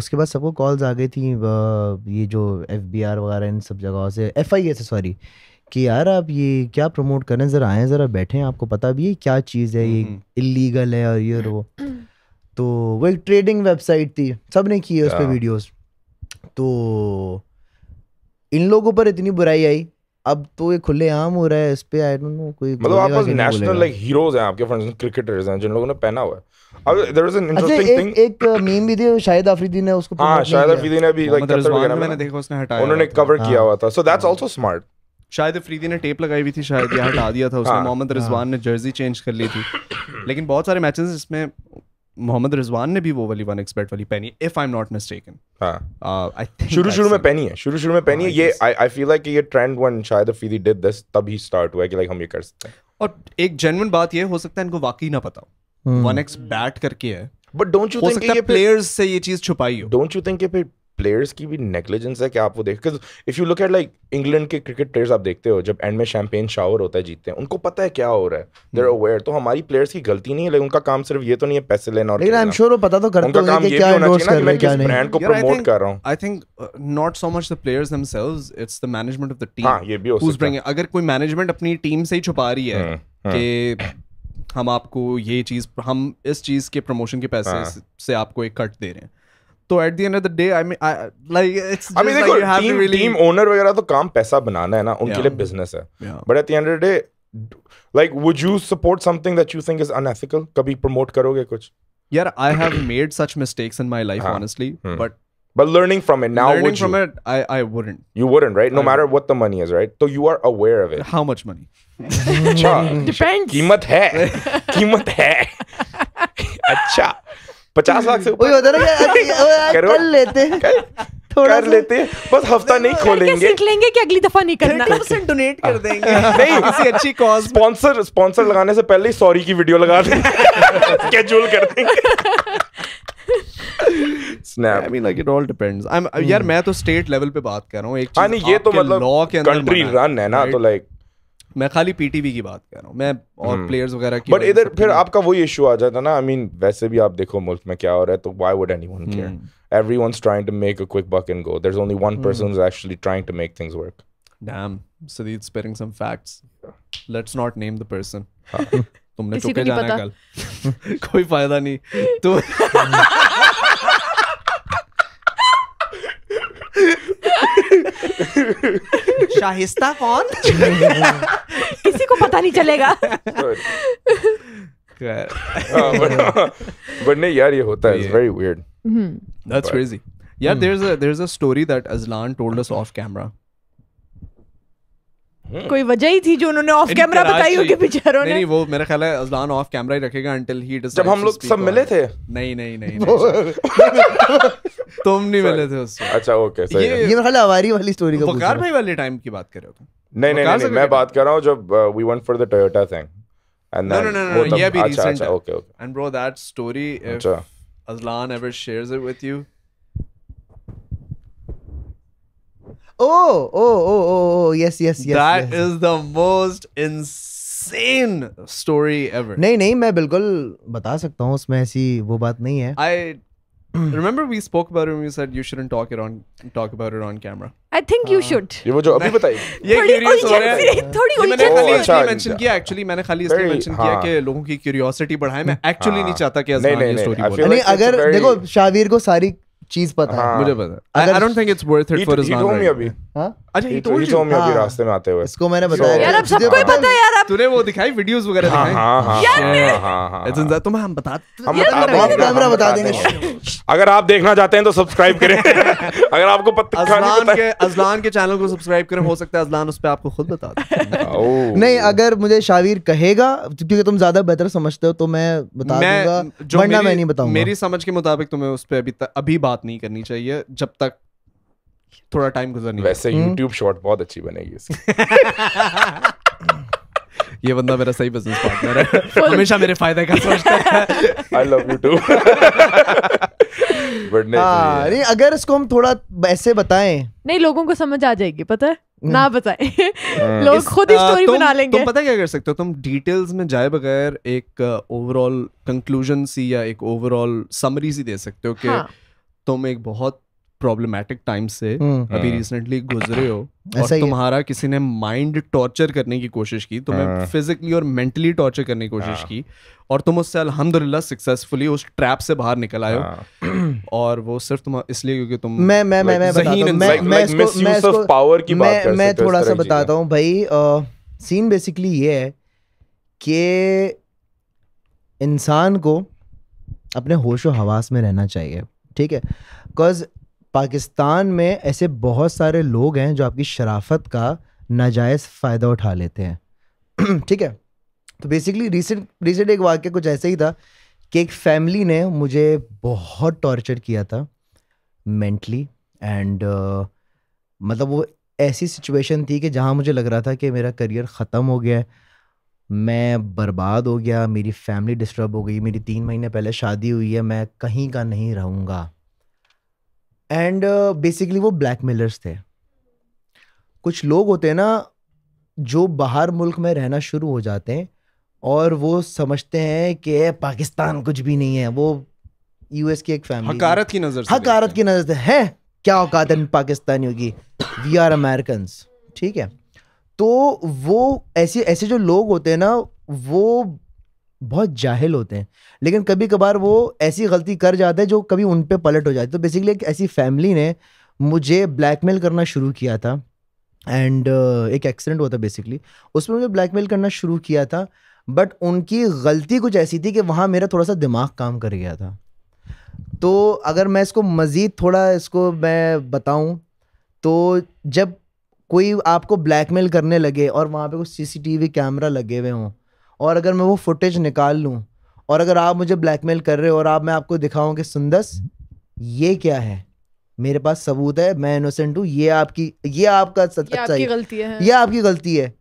उसके बाद सबको कॉल्स आ गई थी uh, ये जो एफ बी आर वगैरह इन सब जगहों से एफ आई ए से सॉरी कि यार आप ये क्या प्रमोट करें ज़रा आएँ ज़रा बैठें आपको पता भी है क्या चीज़ है ये इलीगल हम्म। है और ये और वो तो वो एक ट्रेडिंग वेबसाइट थी सब ने की है उस पर वीडियोज़ अच्छा। तो इन लोगों पर इतनी बुराई आई अब तो ये खुलेआम हो रहा है इस पे आई डोंट नो कोई मतलब आप नेशनल लाइक हीरोज हैं आपके फ्रेंड्स क्रिकेटर्स हैं जिन लोगों ने पहना हुआ है अब there is an interesting thing एक मीम uh, भी थी शायद अफरीदी ने उसको हां शायद अफरीदी ने भी लाइक कवर मतलब मैंने देखा उसने हटाया उन्होंने कवर किया हुआ था सो दैट्स आल्सो स्मार्ट शायद अफरीदी ने टेप लगाई हुई थी शायद यहाँ हटा दिया था उसने हाँ। मोहम्मद हाँ। रिजवान ने जर्सी चेंज कर ली थी लेकिन बहुत सारे मैचेस इसमें मोहम्मद रिजवान ने भी वो वाली वन एक्सपर्ट वाली पहनी if I am not mistaken शुरू शुरू में पहनी है शुरू शुरू में पहनी है uh, ये आई फील लाइक ये ट्रेंड वन शायद फीली डिड दिस तब ही स्टार्ट हुआ कि लाइक हम ये कर सकते हैं और एक जेन्युइन बात ये हो सकता है इनको वाकई ना पता हो वन एक्स बैट करके है बट डोंट यू थिंक ये प्लेयर्स से ये चीज छुपाई हो डोंट यू थिंक ये प्लेयर्स की भी नेग्लिजेंस है कि आप वो देख if you look at like England के क्रिकेट प्लेयर्स आप देखते हो जब एंड में शैम्पेन शावर होता है जीतते हैं उनको पता है क्या हो रहा है देर अवेयर hmm. तो हमारी प्लेयर्स की गलती नहीं है लेकिन उनका काम सिर्फ ये तो नहीं है पैसे लेना और आई एम श्योर पता तो करते होंगे कि क्या एंडोर्स कर रहे हैं क्या नहीं ब्रांड को प्रमोट कर रहा हूं I think not so much the players themselves it's the management of the team हां ये भी हो सकता है अगर कोई मैनेजमेंट अपनी टीम से ही छुपा रही है हम्म, हम्म। कि हम आपको ये चीज हम इस चीज के प्रमोशन के पैसे हाँ। से आपको एक कट दे रहे हैं तो at the end of the day I mean like it's I mean देखो टीम टीम ओनर वगैरह तो काम पैसा बनाना है ना उनके लिए बिजनेस है but at the end of the day like would you support something that you think is unethical कभी प्रमोट करोगे कुछ यार I have made such mistakes in my life honestly but But learning from it now, learning would you? from it, I, I wouldn't. You wouldn't, right? No I matter wouldn't. what the money is, right? So you are aware of it. How much money? Depends. कीमत है, कीमत है. अच्छा. पचास लाख से ऊपर कर लेते हैं कर लेते बस हफ्ता नहीं खोलेंगे सीख लेंगे कि अगली दफा नहीं करना डोनेट कर हाँ। देंगे नहीं किसी अच्छी कॉज स्पॉन्सर स्पॉन्सर लगाने से पहले ही सॉरी की वीडियो लगा दें स्केड्यूल कर देंगे Snap. I mean, like it all depends. I'm, hmm. यार मैं तो स्टेट लेवल पे बात कर रहा हूँ एक हाँ, चीज ये तो मतलब कंट्री रन है ना तो लाइक मैं खाली पीटीवी की बात कर रहा हूँ मैं और प्लेयर्स हम्म। वगैरह की बट इधर फिर आपका वही इशू आ जाता ना आई मीन वैसे भी आप देखो मुल्क में क्या हो रहा है तो why would anyone care one trying to make a quick buck and go there is only one person is actually trying to make things work damn Sadid sparing some facts let's not name the person तुमने चुके जाना कल कोई फायदा नहीं तो शाहिस्ता कौन किसी को पता नहीं चलेगा बट नहीं यार ये होता है वेरी दैट्स क्रेजी यार there is a a story that Azlan told us off camera hmm. कोई वजह ही थी जो उन्होंने ऑफ कैमरा बताई होगी बेचारों ने नहीं वो मेरा ख्याल है अजलान ऑफ कैमरा ही रखेगा अंटिल ही जब हम लोग सब मिले थे नहीं नहीं नहीं, तुम नहीं मिले थे उससे अच्छा ओके सही ये, ये मेरा ख्याल आवारी वाली स्टोरी का वकार भाई वाले टाइम की बात कर रहे हो तुम नहीं नहीं मैं बात कर रहा हूं जब we went for the Toyota thing and no no no ये भी रीसेंट अच्छा, अच्छा, है okay okay and bro that story if Azlan ever shares it with you Oh, oh, oh, oh, yes, yes, yes. That yes. is the most insane story ever. नहीं नहीं मैं बिल्कुल बता सकता हूँ उसमें ऐसी वो बात नहीं है. I remember we spoke about it and you said you shouldn't talk it on talk about it on camera. I think you should. ये वो जो अभी बताई. ये curious हो रहा है. थोड़ी urgency. मैंने खाली इसलिए mention किया actually मैंने खाली इसलिए mention किया कि लोगों की curiosity बढ़ाए मैं actually नहीं चाहता कि अजमान ये story बोले. नहीं अगर देखो शावीर को सारी चीज पता है हाँ। मुझे पता है I don't think it's worth it for his none अभी हाँ? अच्छा ही टोल्ड मी अभी हाँ। रास्ते में आते हुए इसको मैंने बताया यार अब सबको ही पता है यार तूने वो दिखाई वीडियोस वगैरह हाँ, दिखाई हाँ हाँ हाँ, हाँ हाँ, हाँ। तो हम बता हम कैमरा बता देंगे अगर आप देखना चाहते हैं तो सब्सक्राइब करें अगर आपको अजलान के अजलान के चैनल को सब्सक्राइब करें हो सकता है अजलान उस पर आपको खुद बता दे नहीं अगर मुझे शावीर कहेगा क्योंकि तुम ज्यादा बेहतर समझते हो तो मैं बता दूंगा वरना मैं नहीं बताऊंगा मेरी समझ के मुताबिक तुम्हें उस पर अभी अभी बात नहीं करनी चाहिए जब तक थोड़ा टाइम गुजरने वैसे YouTube शॉर्ट बहुत अच्छी बनेगी इसकी ये बंदा मेरा सही बिजनेस पार्टनर है हमेशा मेरे फायदे का सोचता है आई लव यू टू नहीं अगर इसको हम थोड़ा ऐसे बताएं नहीं लोगों को समझ आ जाएगी पता है ना बताएं हाँ। लोग खुद ही स्टोरी बना लेंगे तुम पता क्या कर सकते हो तुम डिटेल्स में जाए बगैर एक ओवरऑल कंक्लूजन सी या एक ओवरऑल समरी सी दे सकते हो कि हाँ। तुम एक बहुत प्रॉब्लमेटिक टाइम्स से हम्म। अभी रिसेंटली हाँ। गुजरे हो और तुम्हारा किसी ने माइंड टॉर्चर करने की कोशिश की तुम्हें फिजिकली हाँ। और मेंटली टॉर्चर करने की कोशिश हाँ। की और तुम उससे अल्हम्दुलिल्लाह सक्सेसफुली उस ट्रैप से बाहर निकल आए हो और वो सिर्फ तुम इसलिए क्योंकि तुम मैं मैं मैं मैं मैं मैं मैं मैं थोड़ा सा बताता हूँ भाई सीन बेसिकली ये है कि इंसान को अपने होश होशो हवास में रहना चाहिए ठीक है बिकॉज पाकिस्तान में ऐसे बहुत सारे लोग हैं जो आपकी शराफत का नाजायज़ फ़ायदा उठा लेते हैं ठीक है तो बेसिकली रिसेंट रिसेंट एक वाक्य कुछ ऐसे ही था कि एक फैमिली ने मुझे बहुत टॉर्चर किया था मेंटली एंड uh, मतलब वो ऐसी सिचुएशन थी कि जहाँ मुझे लग रहा था कि मेरा करियर ख़त्म हो गया है मैं बर्बाद हो गया मेरी फैमिली डिस्टर्ब हो गई मेरी तीन महीने पहले शादी हुई है मैं कहीं का नहीं रहूँगा एंड बेसिकली uh, वो ब्लैक मेलर्स थे कुछ लोग होते हैं ना जो बाहर मुल्क में रहना शुरू हो जाते हैं और वो समझते हैं कि पाकिस्तान कुछ भी नहीं है वो यूएस की एक फैमिली हकारत की नज़र हकारत की नज़र से है क्या औकात है पाकिस्तानियों की वी आर अमेरिकन ठीक है तो वो ऐसे ऐसे जो लोग होते हैं ना वो बहुत जाहिल होते हैं लेकिन कभी कभार वो ऐसी गलती कर जाते हैं जो कभी उन पर पलट हो जाती तो बेसिकली एक ऐसी फैमिली ने मुझे ब्लैकमेल करना शुरू किया था एंड uh, एक एक्सीडेंट हुआ था बेसिकली उसमें मुझे ब्लैकमेल करना शुरू किया था बट उनकी गलती कुछ ऐसी थी कि वहाँ मेरा थोड़ा सा दिमाग काम कर गया था तो अगर मैं इसको मज़ीद थोड़ा इसको मैं बताऊँ तो जब कोई आपको ब्लैकमेल करने लगे और वहाँ पे कुछ सीसीटीवी कैमरा लगे हुए हों और अगर मैं वो फुटेज निकाल लूँ और अगर आप मुझे ब्लैकमेल कर रहे हो और आप मैं आपको दिखाऊँ कि सुंदस ये क्या है मेरे पास सबूत है मैं इनोसेंट हूँ ये आपकी ये आपका सच अच्छा आपकी गलती है ये आपकी गलती है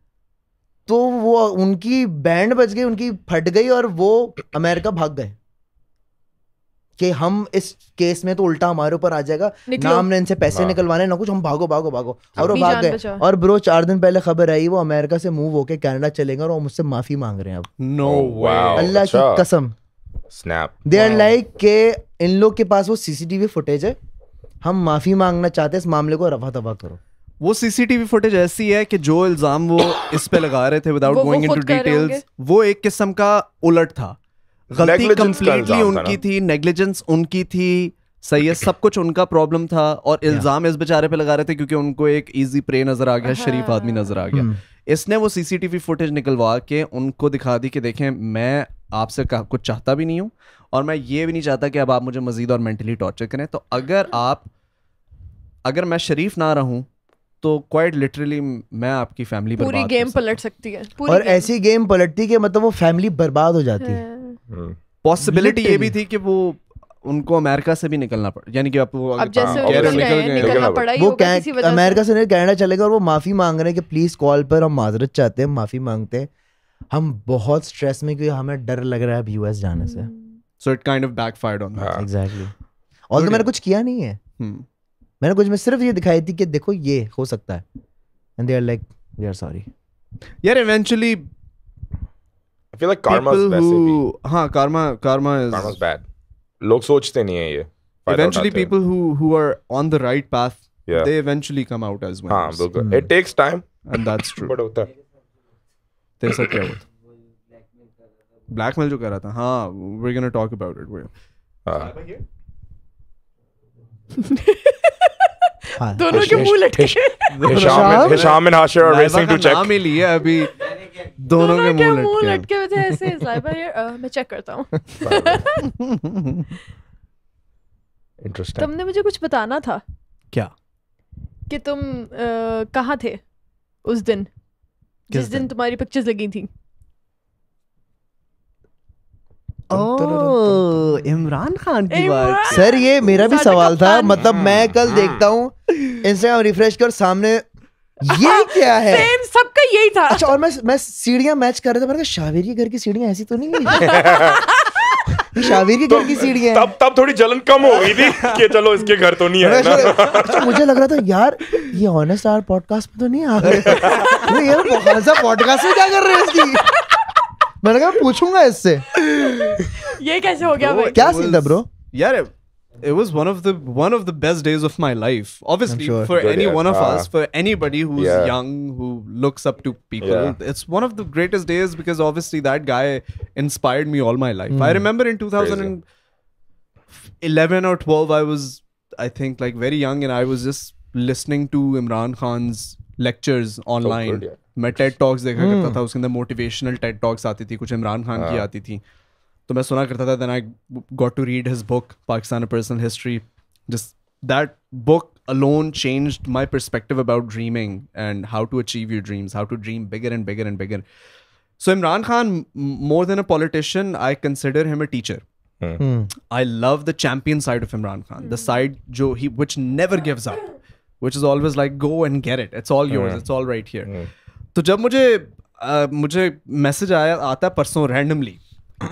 तो वो उनकी बैंड बज गई उनकी फट गई और वो अमेरिका भाग गए कि हम इस केस में तो उल्टा हमारे ऊपर आ जाएगा ना हमने इनसे पैसे हाँ। निकलवाने ना कुछ हम भागो भागो भागो हाँ। और वो भाग गए और ब्रो चार दिन पहले खबर आई वो अमेरिका से मूव होके कनाडा चलेंगे और वो मुझसे माफी मांग रहे हैं अब नो oh, अल्लाह की अच्छा। कसम स्नैप दे आर लाइक के इन लोग के पास वो सीसीटीवी फुटेज है हम माफी मांगना चाहते हैं इस मामले को रफा दफा करो वो सीसीटीवी फुटेज ऐसी है कि जो इल्जाम वो इस पे लगा रहे थे विदाउट गोइंग इनटू डिटेल्स वो एक किस्म का उलट था गलती कंप्लीटली उनकी थी नेग्लिजेंस उनकी थी सही है सब कुछ उनका प्रॉब्लम था और इल्जाम इस बेचारे पे लगा रहे थे क्योंकि उनको एक इजी प्रे नजर आ गया हाँ। शरीफ आदमी नजर आ गया hmm. इसने वो सीसीटीवी फुटेज निकलवा के उनको दिखा दी कि देखें मैं आपसे कुछ चाहता भी नहीं हूँ और मैं ये भी नहीं चाहता कि अब आप मुझे मजीद और मेंटली टॉर्चर करें तो अगर आप अगर मैं शरीफ ना रहूँ तो क्वाइट लिटरली मैं आपकी फैमिली पूरी गेम पलट सकती है और ऐसी गेम पलटती कि मतलब वो फैमिली बर्बाद हो जाती है हाँ। पॉसिबिलिटी ये भी थी कि वो उनको अमेरिका से भी निकलना पड़ा यानी कि आपको अब जैसे वो निकल निकलना, निकलना पड़ा वो अमेरिका से नहीं कनाडा चले गए और वो माफ़ी मांग रहे हैं कि प्लीज़ कॉल पर हम माजरत चाहते हैं माफ़ी मांगते हैं हम बहुत स्ट्रेस में क्योंकि हमें डर लग रहा है अब यूएस जाने से so it kind of backfired on exactly और मैंने कुछ किया नहीं है hmm. मैंने कुछ मैं सिर्फ ये दिखाई थी कि देखो ये हो सकता है and they are like we are sorry यार eventually I feel like karma is वैसे भी हां karma karma is karma is bad लोग सोचते नहीं है ये eventually people who who are on the right path yeah. they eventually come out as winners हां बिल्कुल hmm. it takes time and that's true but होता है तेरे साथ क्या हुआ ब्लैकमेल जो कर रहा था हां we are gonna talk about it we दोनों के मुंह लटके हिशाम हाशिर और रेसिंग टू चेक नाम ही लिया अभी दोनों के मुंह लटके मुंह हुए थे ऐसे लाइबा मैं चेक करता हूं इंटरेस्टिंग तुमने मुझे कुछ बताना था क्या कि तुम कहाँ थे उस दिन जिस दिन तुम्हारी पिक्चर्स लगी थी इमरान खान की बात सर ये मेरा भी सवाल था मतलब मैं कल हाँ। देखता हूँ इंस्टाग्राम रिफ्रेश कर सामने ये हाँ, क्या है सेम सबका यही था अच्छा और मैं मैं सीढ़ियां मैच कर रहा था मैंने कहा शावेर के घर की सीढ़ियां ऐसी तो नहीं है शाविर के घर की तो सीढ़ी तब तब थोड़ी जलन कम हो गई थी कि चलो इसके घर तो नहीं है ना अच्छा मुझे लग रहा था यार ये ऑनेस्ट आर पॉडकास्ट में तो नहीं आ रहे ये कौन पॉडकास्ट क्या कर रहे हैं इसकी मैंने कहा पूछूंगा इससे ये कैसे हो गया भाई क्या सीन था ब्रो यार it was one of the one of the best days of my life. Obviously, sure. for Good, any yeah. one of ah. us, for anybody who's yeah. young who looks up to people, yeah. it's one of the greatest days because obviously that guy inspired me all my life. Mm. I hmm. remember in 2011 or 12, I was I think like very young and I was just listening to Imran Khan's lectures online. So good, मैं TED talks देखा hmm. करता था उसके अंदर motivational Ted talks आती थी कुछ इमरान खान की आती थी तो मैं सुना करता था then I got to read his book Pakistan personal history just alone changed my perspective about dreaming and how to achieve your dreams, how to dream bigger and bigger and bigger. So, Imran Khan, more than a politician, I consider him a teacher. Hmm. Hmm. I love the champion side of Imran Khan, the hmm. side which never gives up, which is always like, go and get it. It's all yours. It's all right here. So जब मुझे मुझे message आया आता परसों randomly.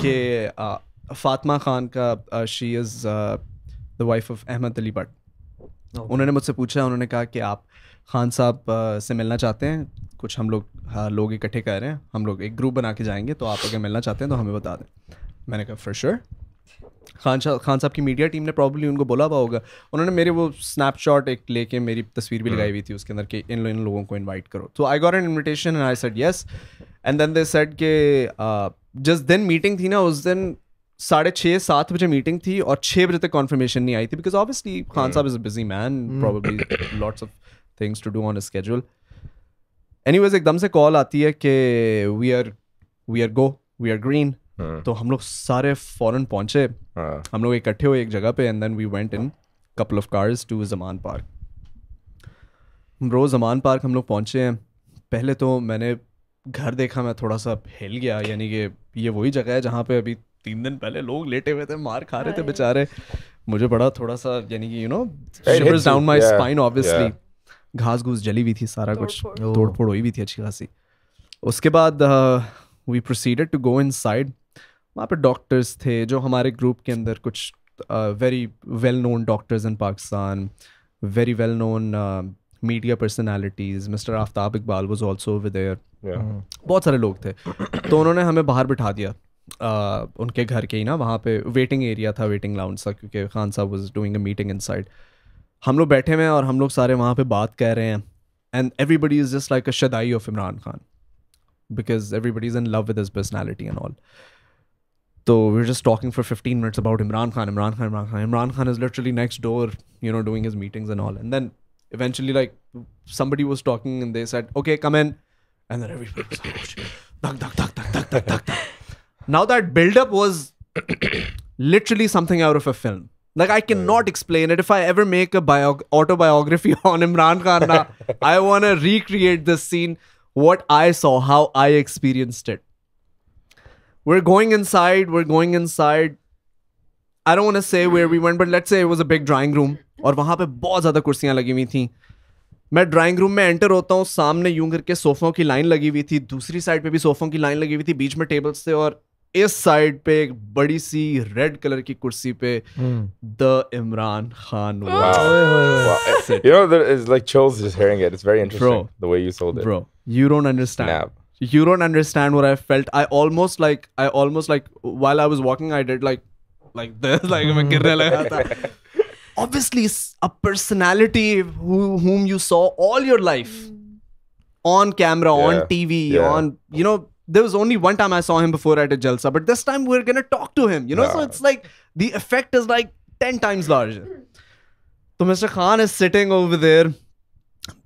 कि फातमा खान का she is the wife of Ahmed Ali Bhatt उन्होंने मुझसे पूछा उन्होंने कहा कि आप खान साहब से मिलना चाहते हैं कुछ हम लोग लोग इकट्ठे कर रहे हैं हम लोग एक ग्रुप बना के जाएंगे तो आप अगर मिलना चाहते हैं तो हमें बता दें मैंने कहा फॉर श्योर खान शाह खान साहब की मीडिया टीम ने प्रॉब्लली उनको बोला हुआ होगा उन्होंने मेरे वो स्नैपशॉट एक लेके मेरी तस्वीर भी hmm. लगाई हुई थी उसके अंदर कि इन इन लोगों को इनवाइट करो तो I got an invitation and I said yes and then they said के जिस दिन मीटिंग थी ना उस दिन साढ़े छः सात बजे मीटिंग थी और छः बजे तक कॉन्फर्मेशन नहीं आई थी because obviously Khan sahab is busy man probably lots of things to do on schedule anyways एकदम से कॉल आती है कि we are we are go we are green तो हम लोग सारे फॉरन पहुंचे hmm. हम लोग इकट्ठे हुए एक जगह पे and then we went in couple of cars to Zaman park रोज जमान पार्क हम लोग पहुंचे हैं पहले तो मैंने घर देखा मैं थोड़ा सा हिल गया यानी कि ये वही जगह है जहाँ पे अभी तीन दिन पहले लोग लेटे हुए थे मार खा रहे थे बेचारे मुझे बड़ा थोड़ा सा यानी कि you know down my spine obviously घास घूस जली हुई थी सारा कुछ तोड़ फोड़ oh। हुई भी थी अच्छी खासी उसके बाद we proceeded to go inside वहाँ पर डॉक्टर्स थे जो हमारे ग्रुप के अंदर कुछ very well known doctors in Pakistan very well known media personalities mister Aftab Iqbal was also there Hmm. बहुत सारे लोग थे तो उन्होंने हमें बाहर बिठा दिया Uh, उनके घर के ही ना वहाँ पे वेटिंग एरिया था वेटिंग लाउंड था क्योंकि Khan sahab was doing a meeting inside हम लोग बैठे हुए हैं और हम लोग सारे वहाँ पे बात कर रहे हैं and everybody is just like a शदाई of Imran Khan because everybody is in love with personality and all तो we are just talking for fifteen minutes about Imran Khan Imran Khan Imran Khan Imran Khan is literally next door you know doing his meetings and all and then eventually like somebody was talking in the set okay come and And then everybody was like, oh, duck, duck, duck, duck, duck, duck, duck, duck. Now that buildup was literally something out of a film. Like I cannot explain it. If I ever make a bio- autobiography on Imran Khan, I want to recreate this scene, what I saw, how I experienced it. We're going inside. We're going inside. I don't want to say where we went, but let's say it was a big drawing room. और वहाँ पे बहुत ज़्यादा कुर्सियाँ लगी हुई थी मैं ड्राइंग रूम में एंटर होता हूँ सामने यूं करके सोफों की लाइन लगी हुई थी दूसरी साइड पे भी सोफों की लाइन लगी हुई थी बीच में टेबल्स थे और इस साइड पे एक बड़ी सी रेड कलर की कुर्सी पे the Imran Khan you know there is like chills just hearing it it's very interesting the way you sold it bro you don't understand You don't understand what I felt. I almost like I मैं गिरने लगा था. obviously a personality who, whom you saw all your life hmm. on camera, yeah. on TV, yeah. on, you know, there was only one time I saw him before at a Jalsa, but this time we we're going to talk to him, you know? Yeah. So it's like the effect is like 10 times larger. Hmm. So Mr. Khan is sitting over there.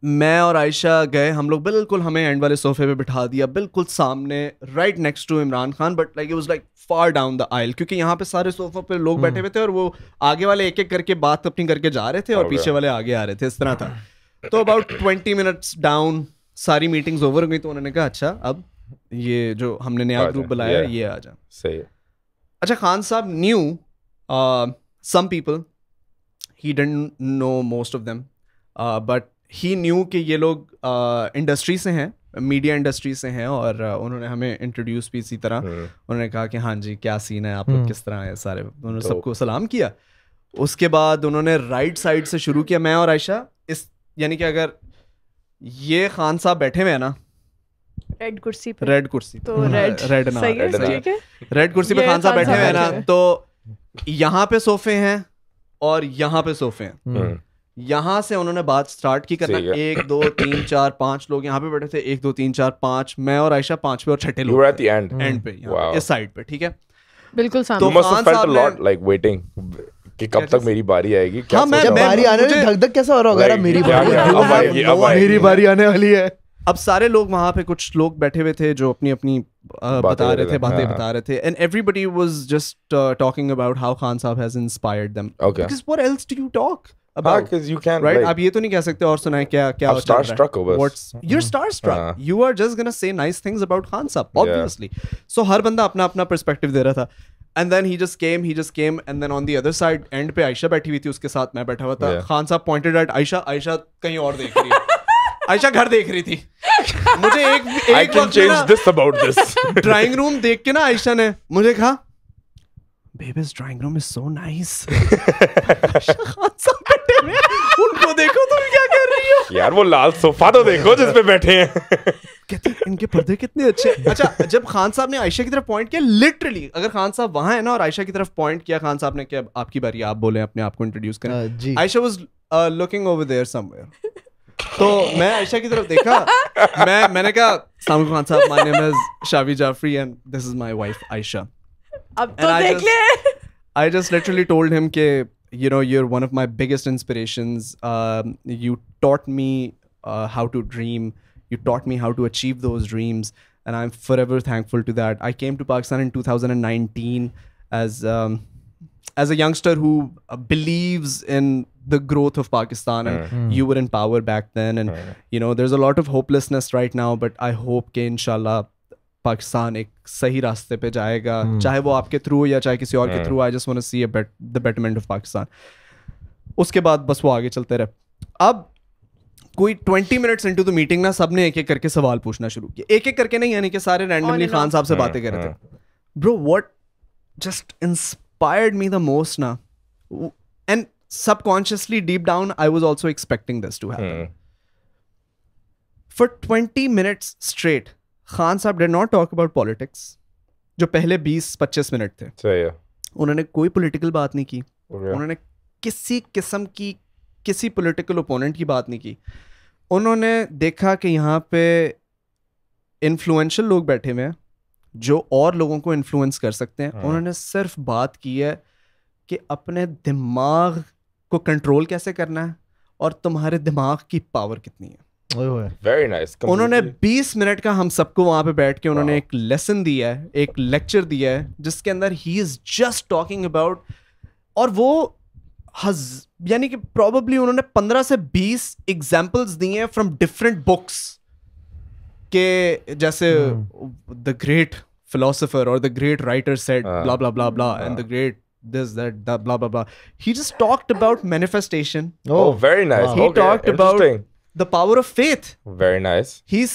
मैं और आयशा गए हम लोग बिल्कुल हमें and वाले सोफे पे बिठा दिया बिल्कुल सामने right next to Imran Khan but like it was like far down the aisle क्योंकि यहाँ पे सारे सोफा पे लोग बैठे हम्म। हुए थे और वो आगे वाले एक एक करके बात अपनी करके जा रहे थे और पीछे वाले आगे आ रहे थे इस तरह था तो अबाउट ट्वेंटी मिनट्स डाउन सारी मीटिंग्स ओवर हो गई तो उन्होंने कहा अच्छा अब ये जो हमने नया ग्रुप बुलाया ये आ जा सही अच्छा Khan sahab knew some people he didn't know most of them but he knew कि ये लोग इंडस्ट्री uh, से हैं मीडिया इंडस्ट्री से हैं और uh, उन्होंने हमें इंट्रोड्यूस भी इसी तरह हाँ। उन्होंने कहा कि हाँ जी क्या सीन है आप लोग हाँ। किस तरह हैं सारे उन्होंने तो सबको सलाम किया उसके बाद उन्होंने राइट साइड से शुरू किया मैं और आयशा इस यानी कि अगर ये खान साहब बैठे हुए हैं ना रेड कुर्सी पे रेड कुर्सी तो रेड हाँ, रेड ना ठीक है रेड कुर्सी पे खान साहब बैठे हुए हैं ना तो यहाँ पे सोफे हैं और यहाँ पे सोफे हैं यहाँ से उन्होंने बात स्टार्ट की करना एक दो तीन चार पांच लोग यहाँ पे बैठे थे एक दो तीन चार पांच मैं और आयशा पांचवे और छठे लोग एंड एंड hmm. पे इस साइड पे ठीक है बिल्कुल तो कि कब तक मेरी बारी आएगी क्या हाँ, मैं, बारी आने में धक धक कैसा हो रहा होगा मेरी बारी आएगी अब मेरी बारी आने वाली है अब सारे लोग वहां पे कुछ लोग बैठे हुए थे जो अपनी अपनी हाँ। बता रहे थे बातें बता रहे थे and everybody was just talking about how Khan sahab has inspired them because what else do you talk right oh, ये तो नहीं कह सकते और सुनाए क्या क्या star struck your star struck you are just gonna say nice things about Khan sahab obviously सो हर बंदा अपना अपना परस्पेक्टिव दे रहा था and then he just came he just came and then on the other side and पे आयशा बैठी हुई थी उसके साथ मैं बैठा हुआ था खान साहब पॉइंटेड एट आयशा आयशा कहीं और देख रही आयशा घर देख रही थी मुझे एक एक वक्त ड्राइंग रूम ना आयशा ने मुझे कहा babies drawing room is so nice उनको देखो तुम क्या कर रही हो यार वो लाल सोफा तो देखो जिस पे बैठे हैं इनके पर्दे कितने अच्छे अच्छा जब खान साहब ने आयशा की तरफ पॉइंट किया लिटरली अगर खान साहब वहां है ना और आयशा की तरफ पॉइंट किया खान साहब ने क्या आपकी बारी आप बोले अपने आप को इंट्रोड्यूस करें Ayesha was looking over there somewhere तो मैं आयशा की तरफ देखा मैं मैंने कहा सामू Khan sahab my name is Shavi Jafri and this is my wife Ayesha अब तो देख ले I just literally told him ke you know you're one of my biggest inspirations um, you taught me uh, how to dream you taught me how to achieve those dreams and I'm forever thankful to that I came to Pakistan in 2019 as um, as a youngster who uh, believes in the growth of Pakistan and mm. you were in power back then and mm. you know there's a lot of hopelessness right now but I hope ke inshallah Pakistan एक सही रास्ते पे जाएगा hmm. चाहे वो आपके through या चाहे किसी और hmm. के through I just see the betterment of Pakistan उसके बाद बस वो आगे चलते रहे अब कोई twenty minutes into the meeting ना सबने एक एक करके सवाल पूछना शुरू किया एक एक करके नहीं यानी कि सारे रैंडमली खान साहब से हाँ, बातें कर रहे थे bro what just inspired me the most ना and subconsciously deep down I was also expecting this to happen for twenty minutes straight Khan sahab did not talk about politics जो पहले बीस पच्चीस मिनट थे सही है उन्होंने कोई पॉलिटिकल बात नहीं की उन्होंने किसी किस्म की किसी पॉलिटिकल ओपोनेंट की बात नहीं की उन्होंने देखा कि यहाँ पे इन्फ्लुएंशियल लोग बैठे हुए हैं जो और लोगों को इन्फ्लुएंस कर सकते हैं हाँ। उन्होंने सिर्फ बात की है कि अपने दिमाग को कंट्रोल कैसे करना है और तुम्हारे दिमाग की पावर कितनी है वेरी नाइस nice, उन्होंने 20 मिनट का हम सबको वहां पे बैठ के उन्होंने wow. एक लेसन दिया है एक लेक्चर दिया है जिसके अंदर he is just talking about और वो हज यानी कि प्रॉबली उन्होंने 15 से 20 एग्जाम्पल्स दिए हैं फ्रॉम डिफरेंट बुक्स के जैसे द ग्रेट फिलोसोफर और the great writer set blah blah blah and the great this that that blah blah blah he just talked about manifestation oh, oh very nice wow. he okay, talked about the power of faith. Very nice. He's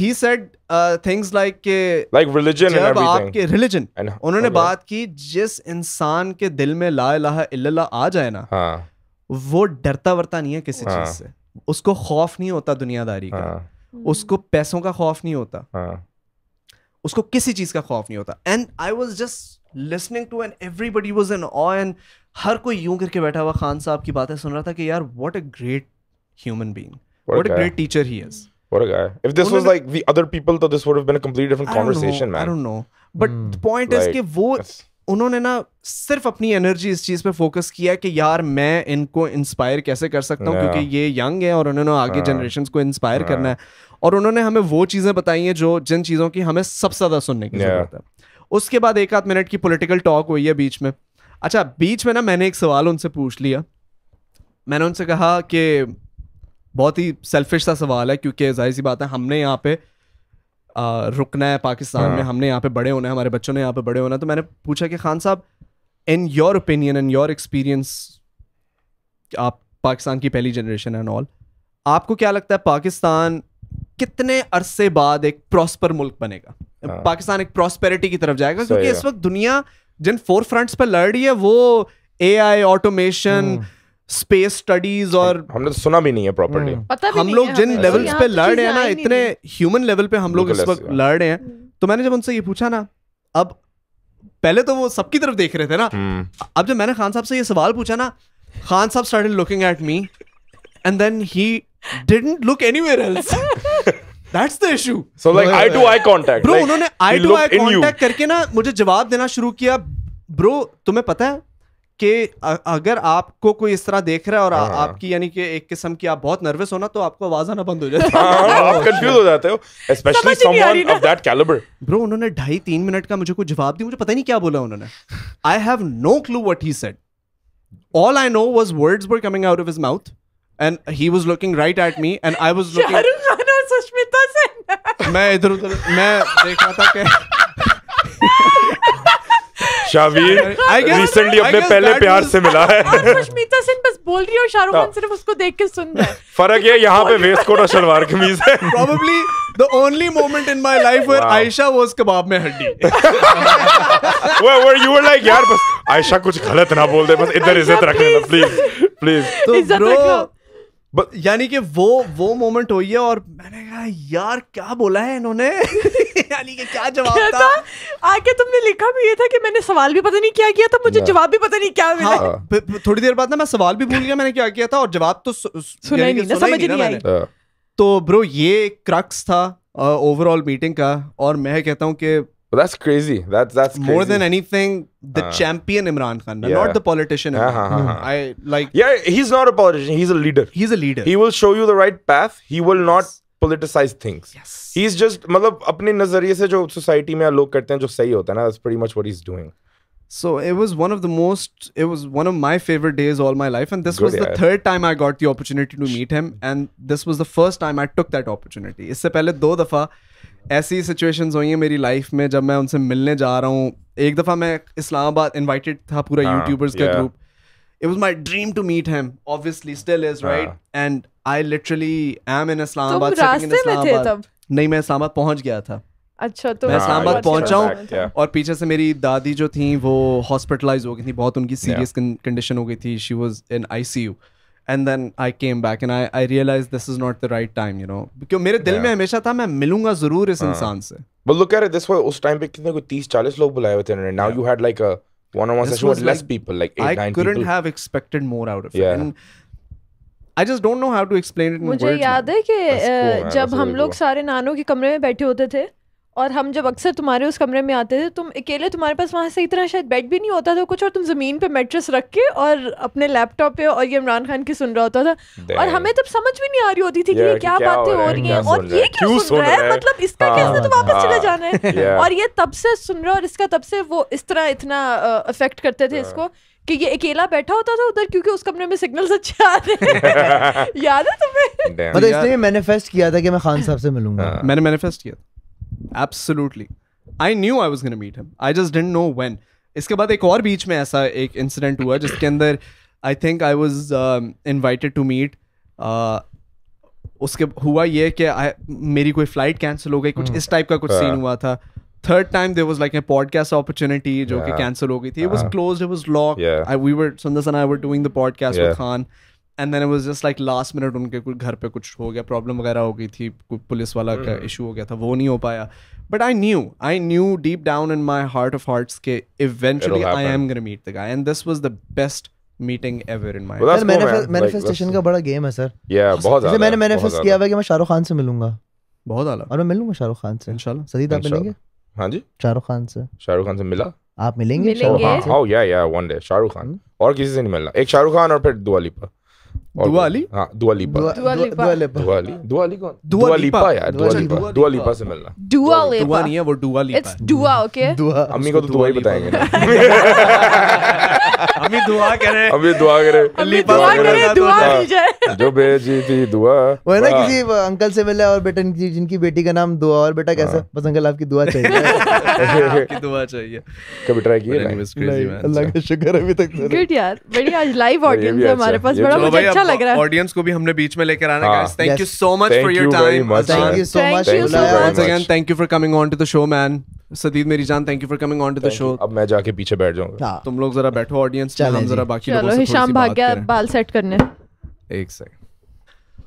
he said uh, के like religion and आपके religion उन्होंने okay. बात की जिस इंसान के दिल में ला इलाहा इल्लल्लाह आ जाए ना हाँ. वो डरता वरता नहीं है किसी हाँ. चीज से उसको खौफ नहीं होता दुनियादारी का हाँ. उसको पैसों का खौफ नहीं होता हाँ. उसको किसी चीज का खौफ नहीं होता and I was just listening to and everybody was in awe and हर कोई यूं करके बैठा हुआ खान साहब की बातें सुन रहा था कि यार what a great human being. What, what a, a great teacher he is. What a guy. If this was like the other people, though, this would have been a completely different conversation, know, man. I don't know. But mm. the point like, is कि वो उन्होंने ना सिर्फ अपनी energy इस चीज पे focus किया कि यार मैं इनको इंस्पायर कैसे कर सकता हूँ yeah. क्योंकि ये यंग है और उन्होंने आगे जनरेशन yeah. को इंस्पायर yeah. करना है और उन्होंने हमें वो चीजें बताई हैं जो जिन चीजों की हमें सबसे ज्यादा सुनने की yeah. जरूरत है उसके बाद एक आध मिनट की पॉलिटिकल टॉक हुई है बीच में अच्छा बीच में ना मैंने एक सवाल उनसे पूछ लिया मैंने उनसे कहा कि बहुत ही सेल्फिश सा सवाल है क्योंकि जाहिर सी बात है हमने यहाँ पे आ, रुकना है पाकिस्तान हाँ। में हमने यहाँ पे बड़े होना है हमारे बच्चों ने यहाँ पे बड़े होना है तो मैंने पूछा कि Khan sahab in your opinion and your experience आप पाकिस्तान की पहली जनरेशन एंड ऑल आपको क्या लगता है पाकिस्तान कितने अरसे बाद एक प्रॉस्पर मुल्क बनेगा हाँ। पाकिस्तान एक प्रॉस्पेरिटी की तरफ जाएगा क्योंकि इस वक्त दुनिया जिन फोर फ्रंट्स पर लड़ रही है वो A I automation space studies और हमने तो सुना भी नहीं है हम्म। प्रॉपर्टी हम लोग जिन लेवल्स पे तो लड़ रहे हैं ना इतने ह्यूमन लेवल पे हम लोग इस वक्त लड़ रहे हैं तो मैंने जब उनसे ये पूछा ना अब पहले तो वो सबकी तरफ देख रहे थे ना हम्म। अब जब मैंने खान साहब से ये सवाल पूछा ना Khan sahab started looking at me and then he didn't look anywhere else That's the issue. So like eye to eye contact. Bro, उन्होंने eye to eye contact करके ना मुझे जवाब देना शुरू किया. Bro, तुम्हें पता है कि अगर आपको कोई इस तरह देख रहा है और आ, हाँ। आपकी यानी कि एक किस्म की आप बहुत नर्वस हो ना तो आपको आवाज आना बंद हो जाती है हाँ, हाँ, आप कंफ्यूज हो जाते हो especially someone of that calibre bro उन्होंने ढाई तीन मिनट का मुझे कोई जवाब दिया मुझे पता नहीं क्या बोला उन्होंने I have no clue what he said all I know was words were coming out of his mouth and he was looking right at me and I was looking Sushmita Sen मैं इधर उधर मैं देख रहा था कि शावीर रिसेंटली अपने पहले प्यार से मिला है सुष्मिता सिंह बस बोल रही है शाहरुख खान हाँ। सिर्फ उसको देख के सुन रहा है फर्क ये यहाँ पे वेस्ट कोट और शलवार कमीज है probably the only moment in my life where Ayesha was कबाब में हड्डी where where you were like यार बस आयशा कुछ गलत ना बोल दे बस इधर इज्जत रख रखना प्लीज प्लीज तो ब्रो यानी कि वो वो मोमेंट हुई है और मैंने कहा यार क्या बोला है इन्होंने यानी कि क्या जवाब था? था आके तुमने लिखा भी ये था कि मैंने सवाल भी पता नहीं क्या किया था तो मुझे जवाब भी पता नहीं क्या मिला हाँ, थोड़ी देर बाद ना मैं सवाल भी भूल गया मैंने क्या किया था और जवाब तो सुना ही नहीं समझ नहीं आई तो ब्रो ये क्रक्स था ओवरऑल uh, मीटिंग का और मैं कहता हूँ कि But that's crazy. That's that's crazy. more than anything the uh, champion Imran Khan, yeah. not the politician. Uh-huh, uh-huh. Hmm. I like. Yeah, he's not a politician. He's a leader. He's a leader. He will show you the right path. He will yes. not politicize things. Yes. He's just मतलब अपने नजरिए से जो society में लोग करते हैं जो सही होता है ना that's pretty much what he's doing. So it was one of the most, it was one of my favorite days all my life. And this Good was the third time I got the opportunity to meet him. And this was the first time I took that opportunity. इससे पहले दो दफा ऐसी situations हुई हैं मेरी life में जब मैं उनसे मिलने जा रहा हूँ एक दफ़ा मैं इस्लामाबाद इनवाइटेड था पूरा यूट्यूबर्स का group it was my dream to meet him. Obviously still is right and I literally am in Islamabad नहीं मैं इस्लामाबाद पहुंच गया था अच्छा तो मैं हाँ, इस्लामाबाद पहुंचा हूँ और पीछे से मेरी दादी जो थी वो हॉस्पिटलाइज हो गई थी बहुत उनकी सीरियस कंडीशन हो गई थी she was in ICU and then I came back and I I realise this is not the right time you know क्योंकि मेरे दिल yeah. में हमेशा था मैं मिलूंगा जरूर इस हाँ। इंसान से but look at this way उस टाइम पे कितने को 30 40 लोग बुलाए हुए थे उन्होंने now you had like a one on one session with less people like 8 9 people I couldn't have expected more out of it and I just don't know how to explain it मुझे याद है कि जब हम लोग सारे नानों के कमरे में बैठे होते थे और हम जब अक्सर तुम्हारे उस कमरे में आते थे तुम अकेले तुम्हारे पास वहाँ से इतना शायद बेड भी नहीं होता था कुछ और तुम ज़मीन पे मेट्रेस रख के और अपने लैपटॉप पे और ये इमरान खान की सुन रहा होता था और हमें तब समझ भी नहीं आ रही होती थी कि ये क्या बातें हो रही हैं और ये क्यों सुन रहा है मतलब इसका हाँ, कैसे तो वापस चले हाँ, जाना है और ये तब से सुन रहा और इसका तब से वो इस तरह इतना अफेक्ट करते थे इसको कि ये अकेला बैठा होता था उधर क्योंकि उस कमरे में सिग्नल्स अच्छे आ रहे याद है तुम्हें मतलब इसने मैनिफेस्ट किया था कि मैं खान साहब से मिलूंगा हाँ। मैंने मैनिफेस्ट किया absolutely I knew I was gonna meet him I just didn't know when इसके बाद एक और बीच में ऐसा एक इंसिडेंट हुआ जिसके अंदर I think I was invited to meet उसके हुआ ये कि मेरी कोई फ्लाइट कैंसिल हो गई कुछ हम्म। इस टाइप का कुछ सीन हाँ। yeah. हुआ था third time there was like a podcast opportunity जो कि कैंसिल हो गई थी it was close it was lock I we were सुंदर सन I were doing the podcast with Khan and then was just like last minute उनके कुछ घर पे कुछ हो गया प्रॉब्लम वगैरह हो गई थी पुलिस वाला का इशू हम्म। हो गया था वो नहीं हो पाया but I knew I knew deep down in my heart of heart के eventually I am gonna meet the guy and this was the best meeting ever in my manifestation का बड़ा गेम है सर बहुत मैंने manifest किया हुआ कि मैं शाहरुख खान से मिलूंगा बहुत आला और मैं मिलूंगा शाहरुख खान से इंशाल्लाह सदीद आप मिलेंगे हाँ जी शाहरुख खान से शाहरुख खान से मिला आप मिलेंगे मिलेंगे ओह या या वन डे शाहरुख खान हाँ, हाँ। oh, हम्म। और किसी से नहीं मिलना एक शाहरुख खान और फिर दुआ लिपा दुआली दुआ लिपा दुआ दुआ दुआ दुआ दुआ से मिलना दुआ लिपा दुआ नहीं है वो दुआ लिपा इट्स दुआ ओके अम्मी को तो दुआ ही बताएंगे अभी दुआ करे अभी दुआ करे अभी दुआ करे दुआ हाँ। कीजिए जो भेजी थी दुआ वो है ना हाँ। किसी अंकल से मिले और बेटा जिनकी बेटी का नाम दुआ और बेटा कैसा हाँ। बस अंकल आपकी दुआ चाहिए आपकी दुआ चाहिए कभी ट्राई किया अल्लाह का शुक्र अभी तक गुड तो यार बड़ी आज लाइव ऑडियंस अच्छा है हमारे पास बड़ा मुझे अच्छा लग रहा है ऑडियंस को भी हमने बीच में लेकर आना guys thank you so much for your time thank you so much thank you once again thank you for coming on to the show man Sadid मेरी जान thank you for coming on to the show अब मैं जाके पीछे बैठ जाऊंगा हाँ। तुम लोग जरा बैठो ऑडियंस हम जरा बाकी लोगों से हिशाम भाग गया बाल सेट करने एक सेकंड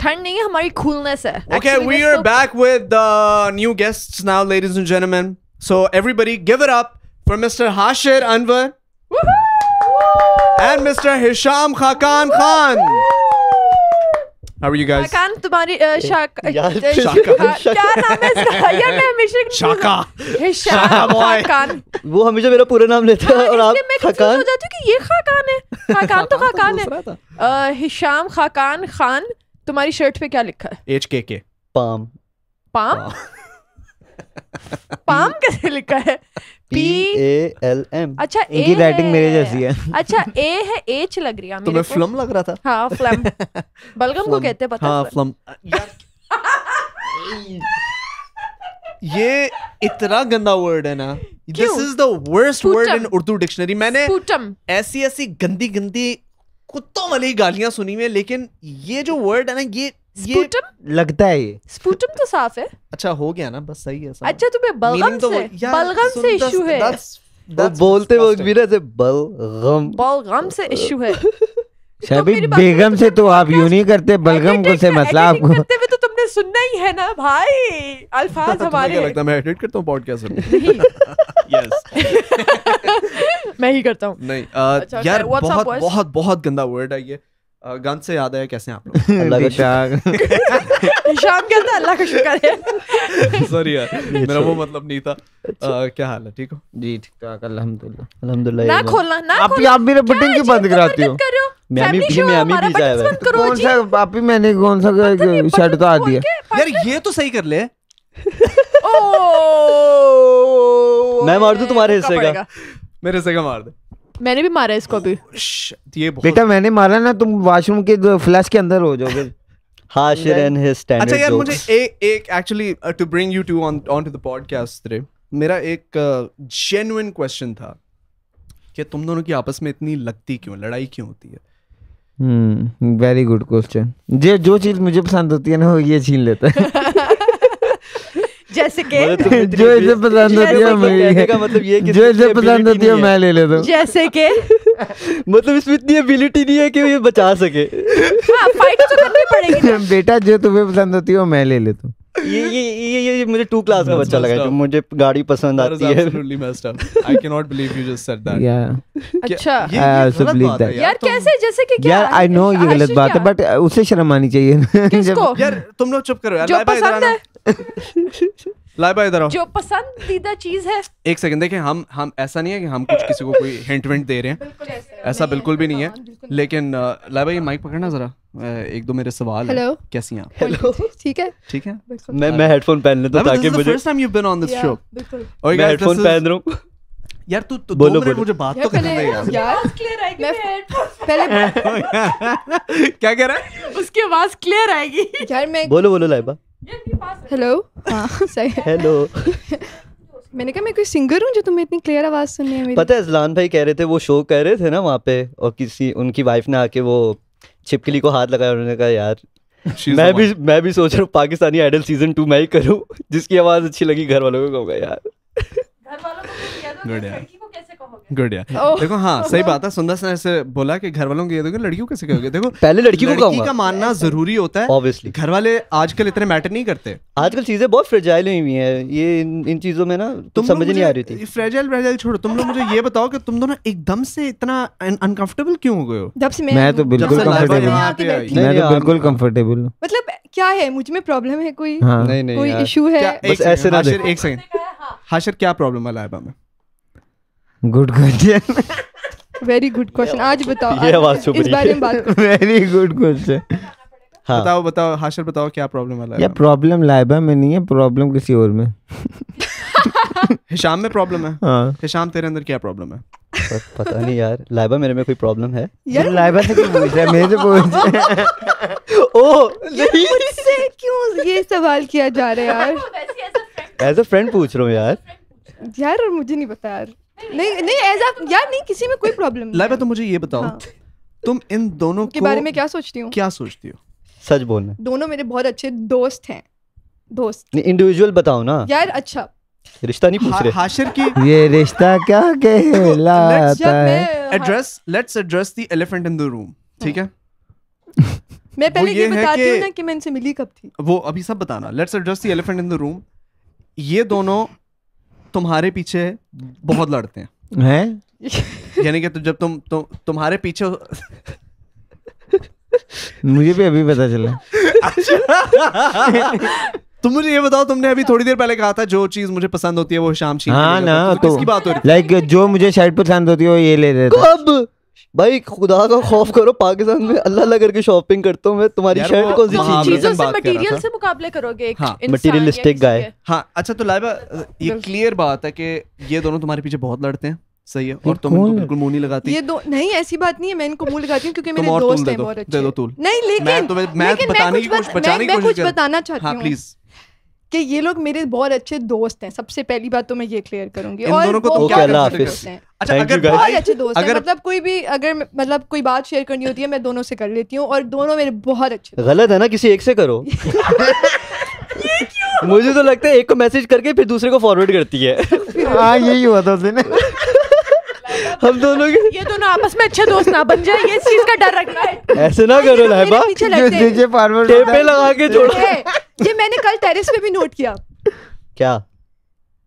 ठंड नहीं है हमारी कूलनेस है okay we are back with the new guests now ladies and gentlemen so everybody give it up for mister Hashir Anwar and mister Hisham Khaqan Khan How are you guys? शाकान तुम्हारी शाका क्या नाम है इसका यार मैं हमेशा शाका शाकान वो हमेशा मेरा पूरा नाम लेता है हाँ, और आप खाकान हो जाती हूँ कि ये खाकान है खाकान तो खाकान तो है हिशाम खाकान खान तुम्हारी शर्ट पे क्या लिखा है एच के के पाम पाम पाम कैसे लिखा है पी ए एल एम अच्छा इनकी राइटिंग मेरे जैसी है अच्छा ए है एच लग रही है फ्लम तो लग रहा था हाँ फ्लम बलगम को कहते हैं पता हाँ फ्लम ये इतना गंदा वर्ड है ना this is the worst word in Urdu dictionary मैंने ऐसी ऐसी गंदी गंदी कुत्तों वाली गालियां सुनी हुई लेकिन ये जो वर्ड है ना ये ये लगता है ये स्पूटम तो साफ है अच्छा हो गया ना बस सही है सब अच्छा तुम्हें बलगम तो से बलगम से इशू है वो बोलते वो भी ना से बलगम बलगम से इशू है तो शबी बेगम से तो आप यूं नहीं करते बलगम को से मसला मतलब आपको तो तुमने सुनना ही है ना भाई अल्फाज हमारे क्या लगता है मैं एडिट करता हूं पॉडकास्ट यस मैं ही करता हूँ नहीं अच्छा, यार बहुत बहुत बहुत गंदा वर्ड है ये गंध से याद है कैसे आप लोग शाम अल्लाह का शुक्र है सॉरी यार मेरा वो मतलब नहीं था अच्छा। क्या हाल है ठीक हो जी ठीक ठाक अल्हम्दुलिल्लाह अल्हम्दुलिल्लाह ना खोलना ना आप आप बटन क्यों बंद कराती हो मियामी भी मियामी भी कौन सा आप ही मैंने कौन सा शर्ट आ दिया यार ये तो सही कर ले मैं मार दूं तुम्हारे हिस्से का मेरे हिस्से का मार दे मैंने भी मारा इसको oh, अभी ये बेटा मैंने मारा ना तुम वॉशरूम के फ्लैश के अंदर हो जाओगे harsher हाँ, and his standard अच्छा यार मुझे एक एक actually uh, to bring you two on onto the podcast रे मेरा एक uh, genuine question था कि तुम दोनों की आपस में इतनी लगती क्यों लड़ाई क्यों होती है वेरी गुड क्वेश्चन जो जो चीज मुझे पसंद होती है ना वो ये छीन लेता है जैसे जो इसे मतलब पसंद होती है मैं का मतलब ये कि जो इसे पसंद होती है मैं ले लेता जैसे मतलब इसमें इतनी एबिलिटी नहीं है कि ये बचा सके फाइट हाँ, तो करनी पड़ेगी बेटा जो तुम्हें पसंद होती है मैं ले लेता ये ये ये ये मुझे टू क्लास का बच्चा लगा जो मुझे गाड़ी पसंद आती है absolutely messed अच्छा यार कैसे जैसे कि क्या यार ये गलत बात है बट uh, उसे शर्म आनी चाहिए किसको यार तुम लोग चुप करो यार जो पसंद है लाए भाई इधर आओ जो पसंदीदा चीज है एक सेकंड देखें हम हम ऐसा नहीं है कि हम कुछ किसी को कोई हिंट विंट दे रहे हैं बिल्कुल ऐसा नहीं नहीं ऐसा बिल्कुल भी नहीं तो है लेकिन लाइबा ये माइक पकड़ना जरा एक दो मेरे सवाल हेलो कैसी हैं आप हेलो ठीक है ठीक है मैं मैं हेडफोन पहन लेता हूं ताकि मुझे first time you been on this show और मैं हेडफोन पहन रहा हूं यार तू तो बोलो, बोलो मुझे बात तो करने दे यार यार क्लियर आएगी मैं पहले क्या कह रहा है उसकी आवाज क्लियर आएगी यार मैं बोलो बोलो लाइबा हेलो हाँ सही हेलो मैंने कहा मैं कोई सिंगर हूँ जो तुम्हें इतनी क्लियर आवाज़ सुननी है मेरी पता है अजलान भाई कह रहे थे वो शो कर रहे थे ना वहाँ पे और किसी उनकी वाइफ ने आके वो छिपकली को हाथ लगाया उन्होंने कहा यार मैं भी मैं भी सोच रहा हूँ पाकिस्तानी आइडल सीजन टू मैं ही करूँ जिसकी आवाज़ अच्छी लगी घर वालों को कहूँगा यार घर वालों को गुड देखो हाँ सही बात है सुंदर ने ऐसे बोला कि घर वालों को ये देखो लड़कियों कैसे कहोगे देखो पहले लड़की को लड़की का मानना जरूरी होता है ऑब्वियसली घर वाले आजकल इतने मैटर नहीं करते आजकल चीजें बहुत फ्रेजाइल हुई है ये इन, इन चीजों में ना तुम समझ नहीं आ रही थी फ्रेजाइल फ्रेजाइल छोड़ो तुम लोग मुझे ये बताओ कि तुम दोनों एकदम से इतना अनकंफर्टेबल क्यों हो गए हो जब से मैं तो, तो बिल्कुल कंफर्टेबल मैं तो बिल्कुल कंफर्टेबल मतलब क्या है मुझ में प्रॉब्लम है कोई हाँ। नहीं नहीं कोई इशू है बस ऐसे ना एक सेकंड हाँ। हाशर क्या प्रॉब्लम है लाइबा में good question very good question आज बताओ ये आवाज इस बारे में बात वेरी गुड क्वेश्चन हाँ बताओ बताओ हाशर बताओ क्या प्रॉब्लम है या प्रॉब्लम लाइबा में नहीं है प्रॉब्लम किसी और में हिशाम में प्रॉब्लम है हाँ हिशाम तेरे अंदर क्या प्रॉब्लम है पता नहीं यार लाइबा मेरे में कोई प्रॉब्लम है यार लाइबा से तो क्यों पूछ रहा है मेरे से पूछ ओ नहीं मुझसे क्यों ये सवाल किया जा रहा है यार एज अ फ्रेंड पूछ रहा हूँ यार यार मुझे नहीं पता यार नहीं नहीं ऐसा यार नहीं किसी में कोई प्रॉब्लम नहीं लाइबा तुम मुझे ये बताओ हाँ। तुम इन दोनों के बारे में क्या सोचती हो क्या सोचती हो सच बोलना दोनों मेरे बहुत अच्छे दोस्त हैं दोस्त इंडिविजुअल बताओ ना यार अच्छा रिश्ता नहीं पूछ रहे हाशिर की ये रिश्ता क्या कहलाता है address let's address the elephant in the room ठीक है मैं पहले ये, ये बताती हूँ ना कि मैं इनसे मिली कब थी वो अभी सब बताना let's address the elephant in the room ये दोनों तुम्हारे पीछे बहुत लड़ते हैं हैं यानी कि तो जब तुम तु, तुम्हारे पीछे मुझे भी अभी पता चला तुम मुझे ये बताओ तुमने अभी थोड़ी देर पहले कहा था जो चीज मुझे पसंद होती है वो शाम चीज हाँ ना तो, तो, तो, तो बात हो रही लाइक जो मुझे शर्ट पसंद होती है वो ये ले रहे कब भाई खुदा का खौफ करो पाकिस्तान में अल्लाह अल्लाह करके शॉपिंग करता हूँ मैं तुम्हारी शर्ट कौन सी चीजों से मटेरियल से मुकाबले करोगे एक हाँ, मटेरियलिस्टिक गाय हाँ अच्छा तो लाइबा ये क्लियर बात है कि ये दोनों तुम्हारे पीछे बहुत लड़ते हैं सही है और तुम इनको बिल्कुल मुंह नहीं लगाती ये दो नहीं ऐसी बात नहीं है मैं इनको मुंह लगाती हूँ क्योंकि मेरे दोस्त हैं बहुत अच्छे दे दो तूल नहीं लेकिन मैं तुम्हें मैं बताने की कोशिश बचाने की कोशिश मैं कुछ बताना चाहती हाँ, हूँ प्लीज कि ये लोग मेरे बहुत अच्छे दोस्त हैं सबसे पहली बात तो मैं ये क्लियर करूंगी और दोनों को तो क्या दोस्त हैं अच्छा अगर बहुत अच्छे दोस्त अगर, हैं मतलब कोई भी अगर मतलब कोई बात शेयर करनी होती है मैं दोनों से कर लेती हूँ और दोनों मेरे बहुत अच्छे गलत है ना किसी एक से करो मुझे तो लगता है एक को मैसेज करके फिर दूसरे को फॉरवर्ड करती है हाँ यही हुआ था उसने हम दोनों के ये दोनों आपस में अच्छे दोस्त ना बन जाए ये चीज का डर रखना है ऐसे ना करो लाइबा टेपे लगा के जोड़ो ये मैंने कल टेरेस पे भी नोट किया क्या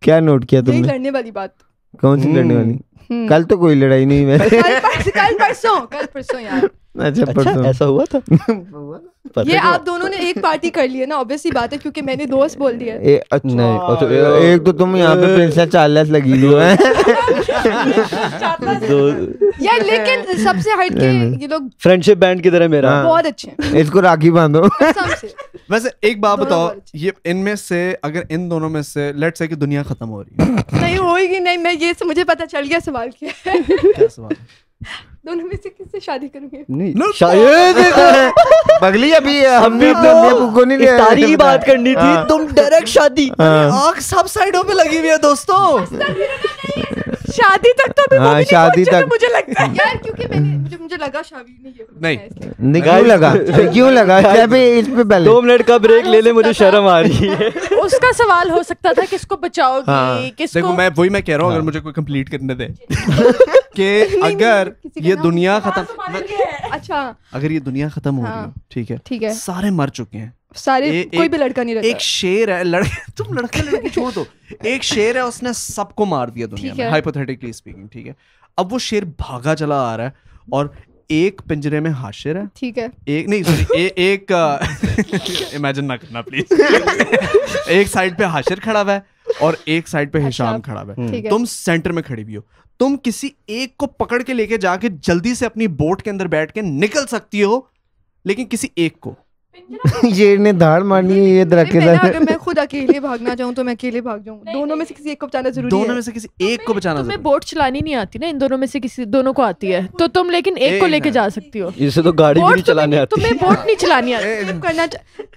क्या नोट किया तुमने लड़ने वाली बात कौन सी लड़ने वाली हम्म। कल तो कोई लड़ाई नहीं मैं कल परसों कल परसों यार अच्छा, अच्छा ऐसा हुआ था ये आप दोनों ने एक पार्टी कर लिया ना ऑब्वियसली बात है क्योंकि मैंने दोस्त बोल दिया ए, अच्छा नहीं तो, एक तो तुम यहाँ पे प्रिंसेस चार्लस लगी हुई है यार लेकिन सबसे हट के ये लोग फ्रेंडशिप बैंड की तरह मेरा हाँ। बहुत अच्छे इसको राखी बांधो वैसे एक बात बताओ ये इनमें से अगर इन दोनों में से लेट्स से कि दुनिया खत्म हो रही है नहीं होगी नहीं मैं ये मुझे पता चल गया सवाल क्या क्या सवाल दोनों में से किससे शादी करोगे नहीं शायद पगली अभी हमने तो नहीं सारी ही बात करनी थी हाँ। तुम डायरेक्ट शादी हाँ। आंख सब साइडों पे लगी हुई है दोस्तों शादी तक तो अभी हाँ, शादी तो तक मुझे लगता है यार क्योंकि मैंने मुझे मुझे लगा शावी ने ये नहीं नहीं क्यों लगा क्यों लगा अभी इस पे पहले दो मिनट का ब्रेक ले ले मुझे शर्म आ रही है उसका सवाल हो सकता था किसको बचाओगे हाँ, किसको देखो मैं वही मैं कह रहा हूँ अगर हाँ। मुझे कोई कंप्लीट करने दे कि अगर ये दुनिया खत्म अच्छा अगर ये दुनिया खत्म हो रही है हाँ। ठीक है ठीक है सारे मर चुके हैं सारे ए, कोई भी लड़का नहीं रहता एक शेर है लड़के तुम लड़का लड़की छोड़ दो एक शेर है उसने सबको मार दिया दुनिया में हाइपोथेटिकली स्पीकिंग ठीक है अब वो शेर भागा चला आ रहा है और एक पिंजरे में हाशिर है ठीक है एक नहीं सॉरी एक इमेजिन ना करना प्लीज एक साइड पे हाशिर खड़ा हुआ है और एक साइड पे हिशाम अच्छा। खड़ा हुआ है तुम सेंटर में खड़ी भी हो तुम किसी एक को पकड़ के लेके जाके जल्दी से अपनी बोट के अंदर बैठ के निकल सकती हो लेकिन किसी एक को ये ने धाड़ मारनी है ये दरख्त के अगर मैं खुद अकेले भागना चाहूं तो मैं अकेले भाग जाऊं दोनों में से किसी एक को बचाना जरूरी है दोनों में से किसी तो एक को बचाना तुम्हें तो बोट चलानी नहीं आती ना इन दोनों में से किसी दोनों को आती है तो तुम लेकिन एक को लेके जा सकती हो इसे तो गाड़ी भी नहीं चलाने आती तुम्हें बोट नहीं चलानी आती करना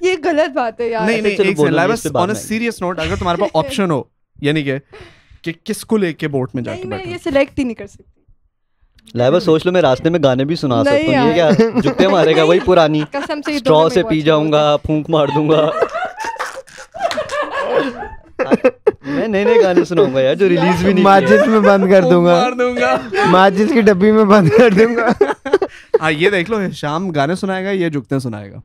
ये गलत बात है यार नहीं नहीं एक सेकंड बस ऑन अ सीरियस नोट अगर तुम्हारे पास ऑप्शन हो यानी कि किसको लेके बोट में जाके बैठो मैं ये सिलेक्ट ही नहीं कर सकती लाइबा हम्म। सोच लो मैं रास्ते में गाने भी सुना सकता हूँ ये क्या जुत्ते मारेगा वही पुरानी स्ट्रॉ से पी जाऊंगा फूंक मार दूंगा मैं नए नए गाने सुनाऊंगा यार जो रिलीज भी नहीं माचिस में बंद कर दूंगा मार दूंगा माचिस की डब्बी में बंद कर दूंगा हाँ ये देख लो शाम गाने सुनाएगा ये जुकते सुनाएगा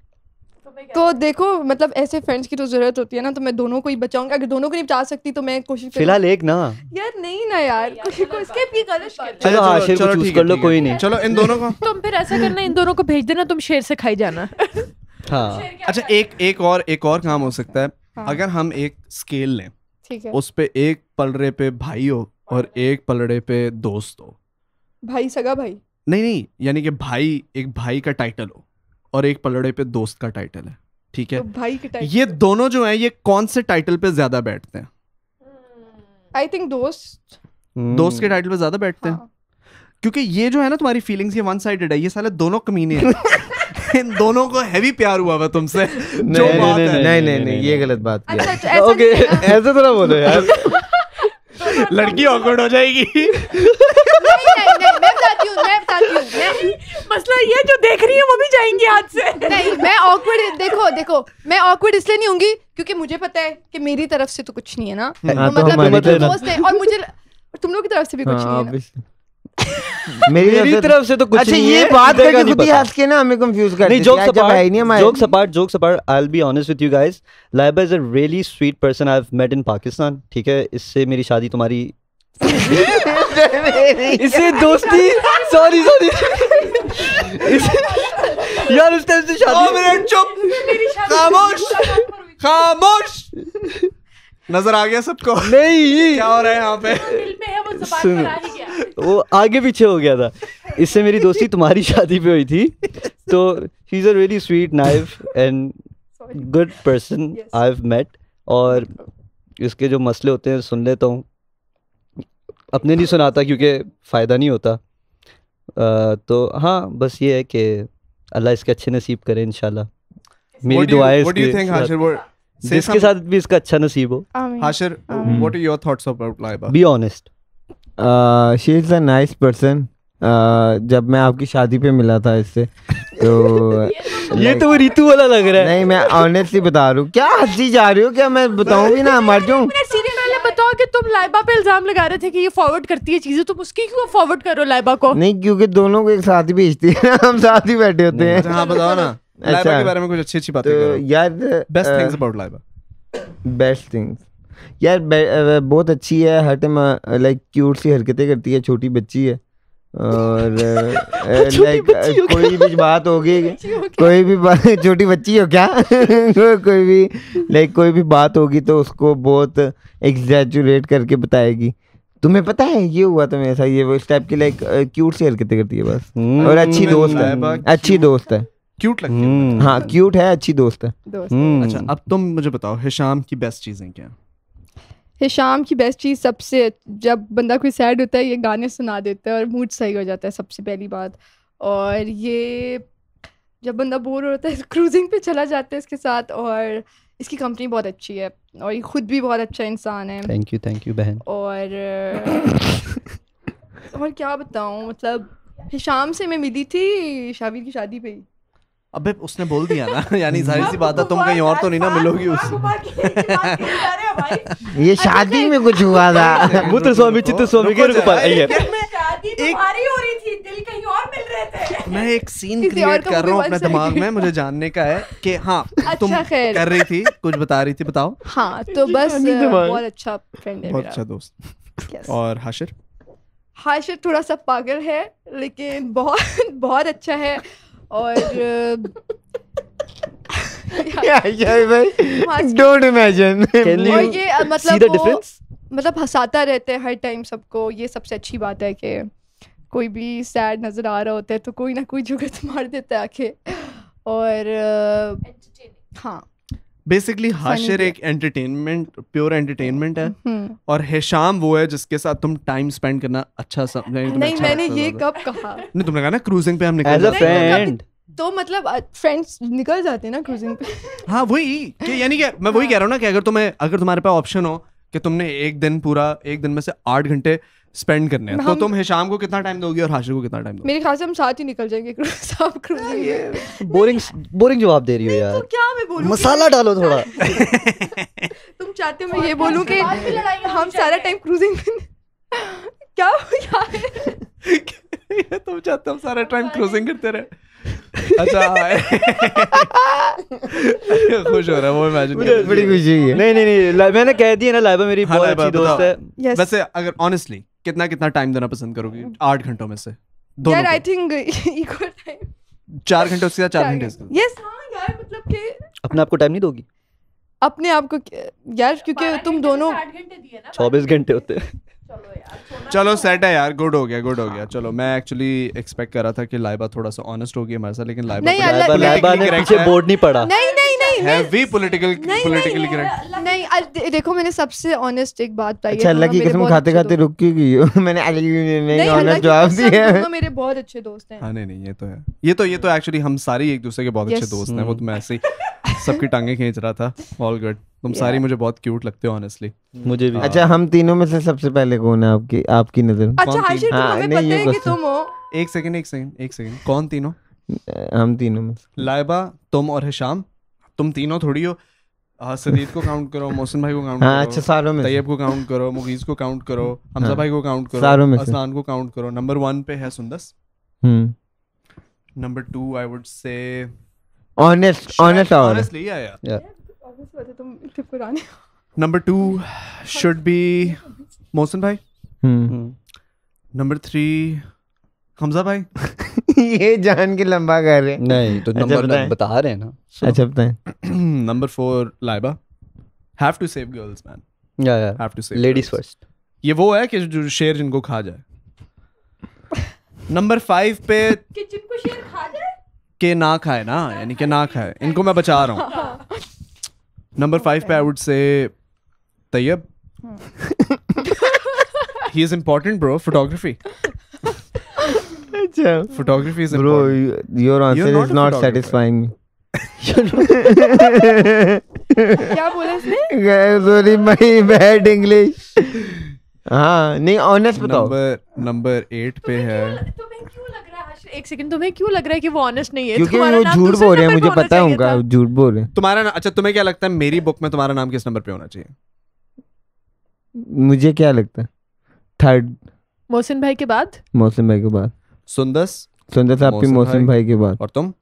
तो देखो मतलब ऐसे फ्रेंड्स की तो जरूरत होती है ना तो मैं दोनों को ही बचाऊंगा अगर दोनों को नहीं बचा सकती तो मैं कोशिश फिलहाल एक ना यार नहीं ना यार चलो हाँ, ठीक कर लो कोई नहीं चलो इन दोनों को तुम फिर ऐसा करना इन दोनों को भेज देना तुम शेर से खाई जाना हाँ अच्छा एक एक और एक और काम हो सकता है हाँ। अगर हम एक स्केल लें ठीक है उस पे एक पलड़े पे भाई हो और हाँ। एक पलड़े पे दोस्त हो भाई सगा भाई नहीं नहीं यानी कि भाई एक भाई का टाइटल हो और एक पलड़े पे दोस्त का टाइटल है ठीक है तो भाई के टाइटल ये दोनों जो है ये कौन से टाइटल पे ज्यादा बैठते हैं आई थिंक दोस्त hmm. दोस्त के टाइटल पे ज्यादा बैठते हैं हाँ। क्योंकि ये जो है ना तुम्हारी फीलिंग्स ये वन साइडेड है ये साले दोनों कमीने हैं इन दोनों को हैवी प्यार हुआ हुआ तुमसे नहीं नहीं, नहीं नहीं नहीं नहीं ये गलत बात अच्छा, है अच्छा, ओके ऐसे थोड़ा बोलो यार लड़की ऑकवर्ड हो जाएगी मसला ये जो देख रही है वो भी जाएंगी हाथ से नहीं मैं ऑकवर्ड देखो देखो मैं ऑकवर्ड इसलिए नहीं क्योंकि मुझे पता है कि मेरी तरफ से तो कुछ नहीं है ना हाँ, तो मतलब दोस्त है और मुझे तुम लोग की तरफ से भी कुछ हाँ, नहीं है मेरी, तरफ से तो कुछ अच्छा ये बात करके खुद ही हंस के ना हमें कंफ्यूज कर नहीं joke joke joke I will be honest with you guys Laiba is a really sweet person I have met in Pakistan ठीक है इससे मेरी शादी तुम्हारी इसे दोस्ती सॉरी सॉरी यार उस टाइम से शादी मिनट चुप खामोश खामोश नजर आ गया सबको नहीं क्या हो रहा है यहाँ पे सुन वो आगे पीछे हो गया था इससे मेरी दोस्ती तुम्हारी शादी पे हुई थी तो he is a very sweet knife and good person I have met और इसके जो मसले होते हैं सुन लेता हूँ अपने नहीं सुनाता क्योंकि फ़ायदा नहीं होता आ, तो हाँ बस ये है कि अल्लाह इसके अच्छे नसीब करे इन मेरी दुआएं जिसके साथ भी इसका अच्छा नसीब हो Hashir what are your thoughts about Laiba be honest she is a nice person जब मैं आपकी शादी पे मिला था इससे तो ये तो वो रितु वाला लग रहा है नहीं मैं ऑनेस्टली बता रहा हूँ क्या हंसी जा रही हो क्या मैं बताऊँ भी ना मर जाऊँ बताओ कि तुम लाइबा पे इल्जाम लगा रहे थे कि ये फॉरवर्ड करती है चीजें तुम उसकी क्यों फॉरवर्ड करो लाइबा को नहीं क्योंकि दोनों को एक साथ ही भेजती है हम साथ ही बैठे होते हैं हाँ बताओ ना लाइबा अच्छा। के बारे में कुछ अच्छी अच्छी बातें तो यार best things about Laiba best things यार बहुत अच्छी है हर टाइम लाइक क्यूट सी हरकतें करती है छोटी बच्ची है और लाइक कोई भी बात होगी कोई भी बात छोटी बच्ची हो क्या कोई भी लाइक कोई भी बात होगी तो उसको बहुत एग्जैचुरेट करके बताएगी तुम्हें पता है ये हुआ था मेरे साथ ये वो इस टाइप की लाइक क्यूट सी हरकतें करती है बस हम्म, और अच्छी दोस्त हम्म, हाँ, है अच्छी दोस्त है क्यूट लगती है हाँ क्यूट है अच्छी दोस्त है हम्म। अच्छा अब तुम मुझे बताओ हिशाम की बेस्ट चीजें क्या शाम की बेस्ट चीज़ सबसे जब बंदा कोई सैड होता है ये गाने सुना देता है और मूड सही हो जाता है सबसे पहली बात और ये जब बंदा बोर होता है क्रूजिंग पे चला जाता है इसके साथ और इसकी कंपनी बहुत अच्छी है और ये खुद भी बहुत अच्छा इंसान है थैंक यू थैंक यू बहन और और क्या बताऊँ मतलब हिशाम से मैं मिली थी शाबिर की शादी पे ही अबे उसने बोल दिया ना यानी सारी सी बात है तुम कहीं और तो नहीं ना मिलोगी उससे ये शादी में कुछ हुआ था पुत्र स्वामी चित्र स्वामी के रूप एक मैं एक सीन क्रिएट कर रहा हूँ अपने दिमाग में मुझे जानने का है कि हाँ अच्छा, तुम कर रही थी कुछ बता रही थी बताओ हाँ तो बस बहुत अच्छा फ्रेंड है बहुत अच्छा दोस्त और हाशिर हाशिर थोड़ा सा पागल है लेकिन बहुत बहुत अच्छा है और भाई डोंट हाँ इमेजिन और ये मतलब मतलब हंसाता रहता है हर टाइम सबको ये सबसे अच्छी बात है कि कोई भी सैड नज़र आ रहा होता है तो कोई ना कोई जुगत मार देता है आके और हाँ बेसिकली हाशिर एक एंटरटेनमेंट प्योर एंटरटेनमेंट है हम्म, हम्म। और हेशाम वो है जिसके साथ तुम टाइम स्पेंड करना अच्छा समझ नहीं अच्छा मैंने ये कब कहा नहीं तुमने कहा ना क्रूजिंग पे हम निकल जाते हैं तो मतलब फ्रेंड्स निकल जाते हैं ना क्रूजिंग पे हाँ वही कि यानी कि मैं वही हाँ। कह रहा हूँ ना कि अगर तुम्हें अगर तुम्हारे पास ऑप्शन हो कि तुमने एक दिन पूरा एक दिन में से आठ घंटे स्पेंड करने हैं तो तुम हिशाम को कितना टाइम दोगी और हाशिर को कितना टाइम दोगी मेरे ख्याल से हम साथ ही निकल जाएंगे साफ क्रूज बोरिंग बोरिंग जवाब दे रही हो यार तो क्या मैं बोलूं मसाला डालो थोड़ा तुम चाहते हो मैं ये बोलूं कि हम सारा टाइम क्रूजिंग में क्या हो यार तुम चाहते हो सारा टाइम क्रूजिंग करते रहे अच्छा खुश हो रहा है वो इमेजिन बड़ी खुशी है नहीं नहीं नहीं मैंने कह दिया ना लाइबा मेरी हाँ, बहुत अच्छी दोस्त है वैसे अगर ऑनेस्टली कितना कितना टाइम देना पसंद करोगी hmm. आठ घंटों में से यार आई थिंक इक्वल टाइम चार घंटे उसके साथ चार घंटे यस हाँ यार मतलब कि अपने आप को टाइम नहीं दोगी अपने आप को यार क्योंकि तुम तो दोनों चौबीस घंटे होते चलो सेट है यार गुड हो गया गुड हो गया हाँ। चलो मैं एक्चुअली एक्सपेक्ट कर रहा था कि लाइबा थोड़ा सा ऑनेस्ट होगी हमारे साथ लेकिन लाइबा लाइबा ने पीछे बोर्ड नहीं पड़ा नहीं नहीं नहीं हैवी पॉलिटिकल पॉलिटिकली करेक्ट नहीं देखो मैंने सबसे ऑनेस्ट एक बात बताई अच्छा अल्लाह की कसम खाते खाते रुक क्यों गई मैंने नहीं ऑनेस्ट जवाब दिया है मेरे बहुत अच्छे दोस्त हैं हां नहीं नहीं ये तो है ये तो ये तो एक्चुअली हम सारे एक दूसरे के बहुत अच्छे दोस्त हैं वो तो मैं ऐसे ही सबकी टांगे खींच रहा था ऑल गुड तुम yeah. सारी मुझे बहुत क्यूट लगते हो ऑनेस्टली मुझे भी हाँ। अच्छा हम तीनों में से सबसे पहले कौन है आपकी आपकी नजर में अच्छा हाशिर हाँ, हमें पता है कि तुम हो एक सेकंड एक सेकंड एक सेकंड कौन तीनों हम तीनों में लाइबा तुम और हिशाम तुम तीनों थोड़ी हो हाँ, सदीद को काउंट करो मोहसिन भाई को काउंट हाँ, करो अच्छा सारों में तैयब को काउंट करो मुगीज को काउंट करो हाँ। हमजा हाँ, भाई को काउंट करो सारों में असलान को काउंट करो नंबर वन पे है Sundas number two I would say honest honest honestly yeah yeah number two should be Mohsin भाई नंबर हम्म। थ्री हमजा भाई ये जान के लंबा कर रहे हैं नहीं तो नंबर अच्छा, बता रहे हैं ना अच्छा बताएं number four Laiba have to save girls man yeah yeah have to save ladies first ये वो है कि जो शेर जिनको खा जाए नंबर फाइव पे कि जिनको शेर खा जाए के ना खाए ना यानी कि ना खाए इनको मैं बचा रहा हूँ नंबर फाइव पे I would say Tayyab he is important bro photography अच्छा क्या बोला इसने सॉरी माय बैड इंग्लिश हाँ नहीं ऑनेस्ट बताओ नंबर नंबर पे है एक सेकंड तुम्हें क्यों लग रहा है कि वो ऑनेस्ट नहीं है क्योंकि वो झूठ बोल रहे हैं मुझे पता है झूठ बोल रहे हैं तुम्हारा ना, अच्छा तुम्हें क्या लगता है मेरी बुक में तुम्हारा नाम किस नंबर पे होना चाहिए मुझे क्या लगता है थर्ड मोहसिन भाई के बाद मोहसिन भाई के बाद सुंदस सुंदस आपकी मौसम भाई की बात और तुम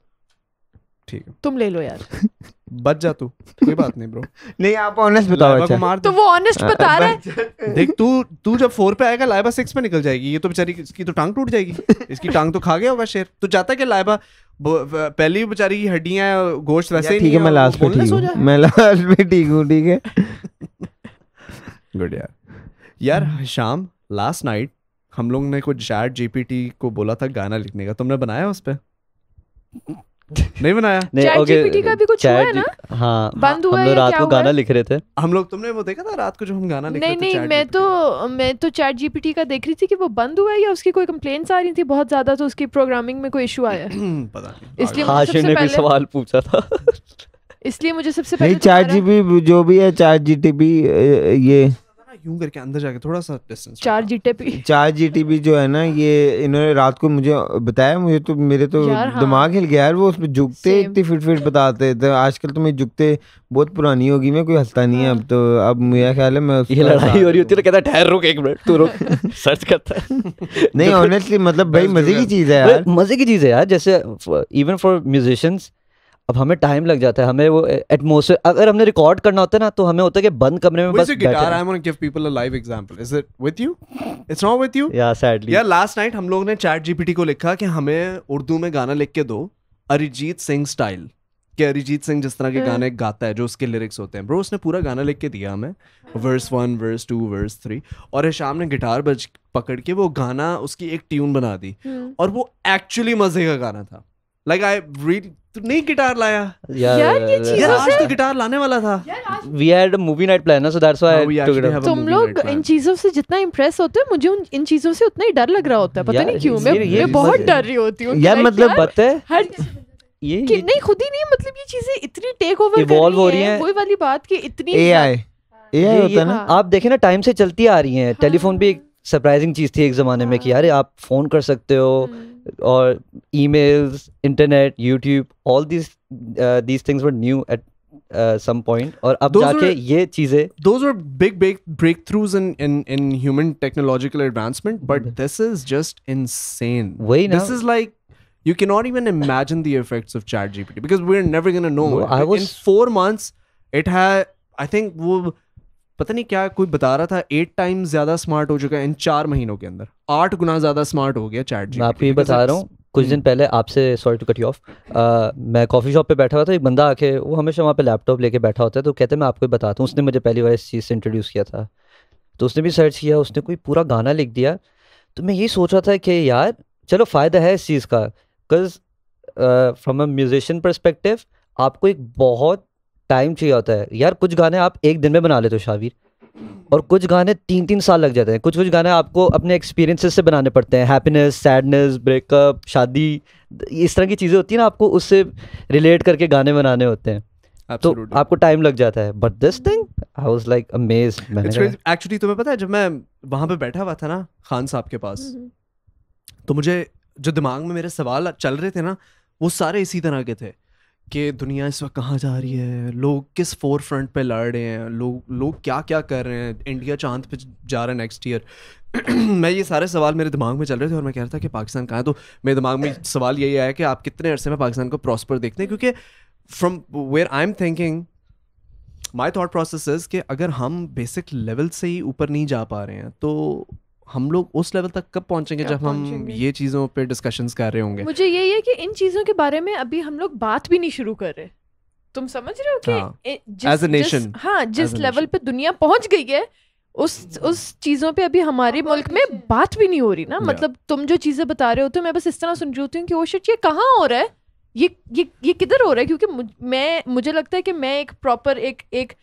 ठीक है तुम ले लो यार बच जा तू कोई बात नहीं ब्रो नहीं आप ऑनेस्ट बताओ अच्छा मार तो वो ऑनेस्ट बता रहा है देख तू तू जब फोर पे आएगा लाइबा सिक्स पे निकल जाएगी ये तो बेचारी इसकी तो टांग टूट जाएगी इसकी टांग तो खा गया होगा शेर तो जाता है कि लाइबा पहली बेचारी की हड्डियां गोश्त वैसे ही ठीक है मैं लास्ट पे ठीक हूं मैं लास्ट पे ठीक हूं ठीक है गुड यार यार शाम लास्ट नाइट हम लोग ने कुछ चैट जीपीटी को बोला था गाना लिखने का तुमने बनाया उस पर नहीं बनाया नहीं ओके का भी कुछ हुआ है ना हाँ बंद हुआ हम लोग रात को गाना लिख रहे थे हम लोग तुमने वो देखा था रात को जो हम गाना लिख रहे थे नहीं नहीं मैं तो मैं तो चैट जीपीटी का देख रही थी कि वो बंद हुआ है या उसकी कोई कंप्लेंट्स आ रही थी बहुत ज्यादा तो उसकी प्रोग्रामिंग में कोई इशू आया पता नहीं इसलिए हाशिम ने भी सवाल पूछा था इसलिए मुझे सबसे पहले चैट तो जीपी जो भी है चैट जीटीपी ये यूं करके अंदर जाके थोड़ा सा डिस्टेंस चार जीटीपी चार जीटीपी जो है ना ये इन्होंने रात को मुझे बताया मुझे तो मेरे तो हाँ। दिमाग हिल गया वो उसमें झुकते इतनी फिट फिट बताते थे आजकल तो मेरी झुकते बहुत पुरानी होगी मैं कोई हंसता नहीं है हाँ। अब तो अब मेरा ख्याल है मैं ये लड़ाई हो रही होती है तो कहता ठहर रुक एक मिनट तू रुक सर्च करता है नहीं ऑनेस्टली मतलब भाई मजे की चीज़ है यार मजे की चीज़ है यार जैसे इवन फॉर म्यूजिशियंस अब हमें टाइम लग जाता है हमें वो एटमोसफेयर अगर हमने रिकॉर्ड करना होता है ना तो हमें होता है कि बंद कमरे में बस guitar I am give people a live example is it with you it's not with you yeah sadly yeah last night हम लोग ने चैट जीपीटी को लिखा कि हमें उर्दू में गाना लिख के दो अरिजीत सिंह स्टाइल के अरिजीत सिंह जिस तरह के गाने hmm. गाता है जो उसके लिरिक्स होते हैं ब्रो उसने पूरा गाना लिख के दिया हमें verse one verse two verse three और शाम ने गिटार बज पकड़ के वो गाना उसकी एक ट्यून बना दी hmm. और वो एक्चुअली मज़े का गाना था लाइक आई रीड तू नहीं गिटार लाया यार यार ये चीजों आज तो गिटार लाने वाला था we had a movie night plan ना so that's why two guitar तुम लोग इन चीजों से जितना इंप्रेस होते हो मुझे उन इन चीजों से उतना ही डर लग रहा होता है पता नहीं क्यों मैं मैं बहुत डर रही होती हूं यार मतलब पता है हर ये कि नहीं खुद ही नहीं मतलब ये चीजें इतनी टेक ओवर कर रही हैं कोई वाली बात कि इतनी एआई एआई होता है ना हाँ। आप देखें ना टाइम से चलती आ रही हैं टेलीफोन हाँ। भी एक सरप्राइजिंग चीज थी एक जमाने में कि यार आप फोन कर सकते हो हम्म। or emails, internet, YouTube, all these uh, these things were new at uh, some point. और अब those जाके were, big big breakthroughs in, big big breakthroughs in in in human technological advancement but this is you cannot even imagine the effects of chat gpt because we're never going to know no, I was, in 4 months it had i think पता नहीं क्या कोई बता रहा था at time ज्यादा smart हो चुका है इन चार महीनों के अंदर आठ गुना ज्यादा स्मार्ट हो गया चैट जी मैं आपको ये बता रहा हूँ कुछ हम्म। दिन पहले आपसे sorry to cut you off मैं कॉफ़ी शॉप पे बैठा हुआ था एक बंदा आके वो हमेशा वहाँ पे लैपटॉप लेके बैठा होता है तो कहते हैं मैं आपको बताता हूँ उसने मुझे पहली बार इस चीज़ से इंट्रोड्यूस किया था तो उसने भी सर्च किया उसने कोई पूरा गाना लिख दिया तो मैं ये सोच रहा था कि यार चलो फ़ायदा है इस चीज़ का because from a musician perspective आपको एक बहुत टाइम चाहिए होता है यार कुछ गाने आप एक दिन में बना लेते हो शाविर और कुछ गाने तीन तीन साल लग जाते हैं कुछ कुछ गाने आपको अपने एक्सपीरियंसेस से बनाने पड़ते हैं हैप्पीनेस सैडनेस ब्रेकअप शादी इस तरह की चीज़ें होती हैं ना आपको उससे रिलेट करके गाने बनाने होते हैं तो आपको टाइम लग जाता है but this thing I was like amaze actually तुम्हें पता है जब मैं वहाँ पे बैठा हुआ था ना खान साहब के पास हम्म, हम्म। तो मुझे जो दिमाग में मेरे सवाल चल रहे थे ना वो सारे इसी तरह के थे कि दुनिया इस वक्त कहाँ जा रही है लोग किस फोर फ्रंट पर लड़ रहे हैं लोग लोग क्या क्या कर रहे हैं इंडिया चांद पे जा रहा है नेक्स्ट ईयर मैं ये सारे सवाल मेरे दिमाग में चल रहे थे और मैं कह रहा था कि पाकिस्तान कहाँ है तो मेरे दिमाग में सवाल यही आया कि आप कितने अरसे में पाकिस्तान को प्रॉस्पर देखते हैं क्योंकि from where I am thinking my thought process कि अगर हम बेसिक लेवल से ही ऊपर नहीं जा पा रहे हैं तो हम लोग उस लेवल तक कब पहुंचेंगे जब हम ये चीज़ों पे डिस्कशंस कर रहे होंगे मुझे यही है कि इन चीज़ों के बारे में अभी हम लोग बात भी नहीं शुरू कर रहे तुम समझ रहे हो कि हाँ। जिस ए नेशन हाँ जिस लेवल पे दुनिया पहुंच गई है उस उस चीज़ों पे अभी हमारे हाँ, मुल्क में बात भी नहीं हो रही ना मतलब तुम जो चीज़ें बता रहे होते हो तो मैं बस इस तरह सुन रही होती हूँ कि ओ शिट ये कहाँ हो रहा है ये ये ये किधर हो रहा है क्योंकि मैं मुझे लगता है कि मैं एक प्रॉपर एक एक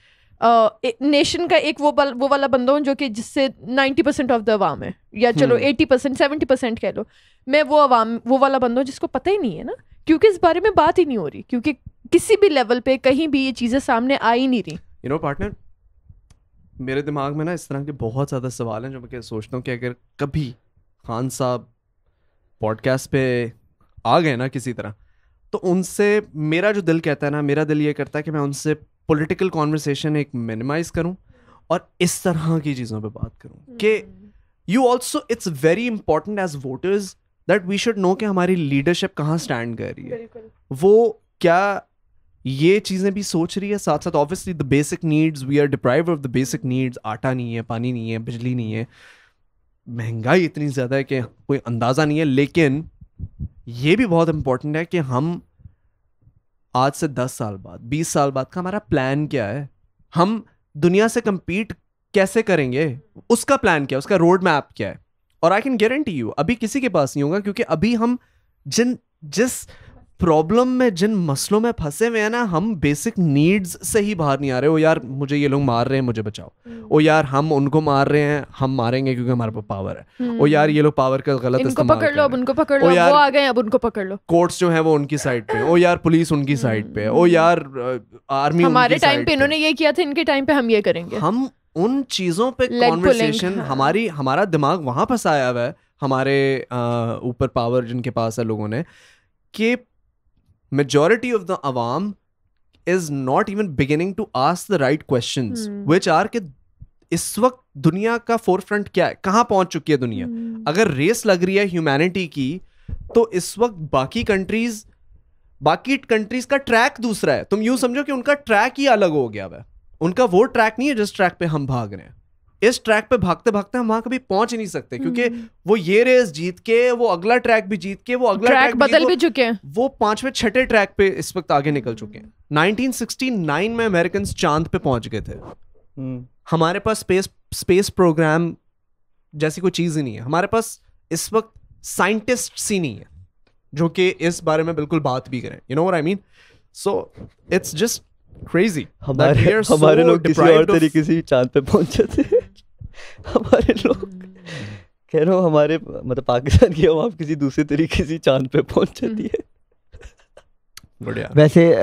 नेशन का एक वो बल, वो वाला बंदा हूँ जो कि जिससे नाइन्टी परसेंट ऑफ द अवाम है या चलो एटी परसेंट सेवेंटी परसेंट कह लो मैं वो अवाम वो वाला बंदा हूँ जिसको पता ही नहीं है ना क्योंकि इस बारे में बात ही नहीं हो रही क्योंकि किसी भी लेवल पे कहीं भी ये चीज़ें सामने आ ही नहीं रही यू नो पार्टनर मेरे दिमाग में ना इस तरह के बहुत ज़्यादा सवाल हैं जो मैं सोचता हूँ कि अगर कभी खान साहब पॉडकास्ट पे आ गए ना किसी तरह तो उनसे मेरा जो दिल कहता है ना मेरा दिल ये करता है कि मैं उनसे पॉलिटिकल कॉन्वर्सेशन एक मिनिमाइज करूँ और इस तरह की चीज़ों पे बात करूँ हम्म। कि you also it's very important as voters that we should know कि हमारी लीडरशिप कहाँ स्टैंड कर रही है वो क्या ये चीज़ें भी सोच रही है साथ साथ obviously the basic needs we are deprive of the basic needs आटा नहीं है पानी नहीं है बिजली नहीं है महंगाई इतनी ज़्यादा है कि कोई अंदाज़ा नहीं है लेकिन ये भी बहुत इम्पोर्टेंट है कि हम आज से दस साल बाद बीस साल बाद का हमारा प्लान क्या है हम दुनिया से कम्पीट कैसे करेंगे उसका प्लान क्या है उसका रोड मैप क्या है और आई कैन गारंटी यू अभी किसी के पास नहीं होगा क्योंकि अभी हम जिन जिस प्रॉब्लम में जिन मसलों में फंसे हुए हैं ना हम बेसिक नीड्स से ही बाहर नहीं आ रहे हो यार मुझे ये लोग मार रहे हैं मुझे बचाओ हम्म। ओ यार हम उनको मार रहे हैं हम मारेंगे क्योंकि हमारे पास पावर है ओ यार ये लोग पावर का गलत इनको पकड़ लो अब उनको पकड़ लो वो आ गए अब उनको पकड़ लो कोर्ट्स जो है वो उनकी साइड पे ओ यार पुलिस उनकी साइड पे ओ हम्म। यार आर्मी uh, हमारे टाइम पे इन्होंने ये किया था इनके टाइम पे हम ये करेंगे हम उन चीजों पे कॉन्वर्सेशन हाँ। हमारी हमारा दिमाग वहां फंसाया हुआ है हमारे uh, ऊपर पावर जिनके पास है लोगों ने कि majority of the awam is not even beginning to ask the right questions hmm. which are कि इस वक्त दुनिया का फोरफ्रंट क्या है कहाँ पहुंच चुकी है दुनिया hmm. अगर रेस लग रही है ह्यूमैनिटी की तो इस वक्त बाकी कंट्रीज बाकी कंट्रीज का ट्रैक दूसरा है तुम यूं समझो कि उनका ट्रैक ही अलग हो गया वह उनका वो ट्रैक नहीं है जिस ट्रैक पे हम भाग रहे हैं इस ट्रैक पे भागते भागते हम वहां कभी पहुंच नहीं सकते क्योंकि हम्म। वो ये रेस जीत के वो अगला ट्रैक भी जीत के वो अगला ट्रैक, ट्रैक बदल भी चुके हैं वो पांचवे छठे ट्रैक पे इस वक्त आगे निकल हम्म। चुके हैं 1969 में अमेरिकन चांद पे पहुंच गए थे हम्म। हमारे पास स्पेस स्पेस प्रोग्राम जैसी कोई चीज ही नहीं है हमारे पास इस वक्त साइंटिस्ट ही नहीं है जो कि इस बारे में बिल्कुल बात भी करें you know I mean so it's just crazy हमारे हमारे लोग किसी और तरीके से चांद पे पहुंचे थे हमारे लोग कह रहे हो हमारे मतलब पाकिस्तान की आवाम किसी दूसरे तरीके से चांद पे पहुंच जाती हम्म। है बढ़िया वैसे आ,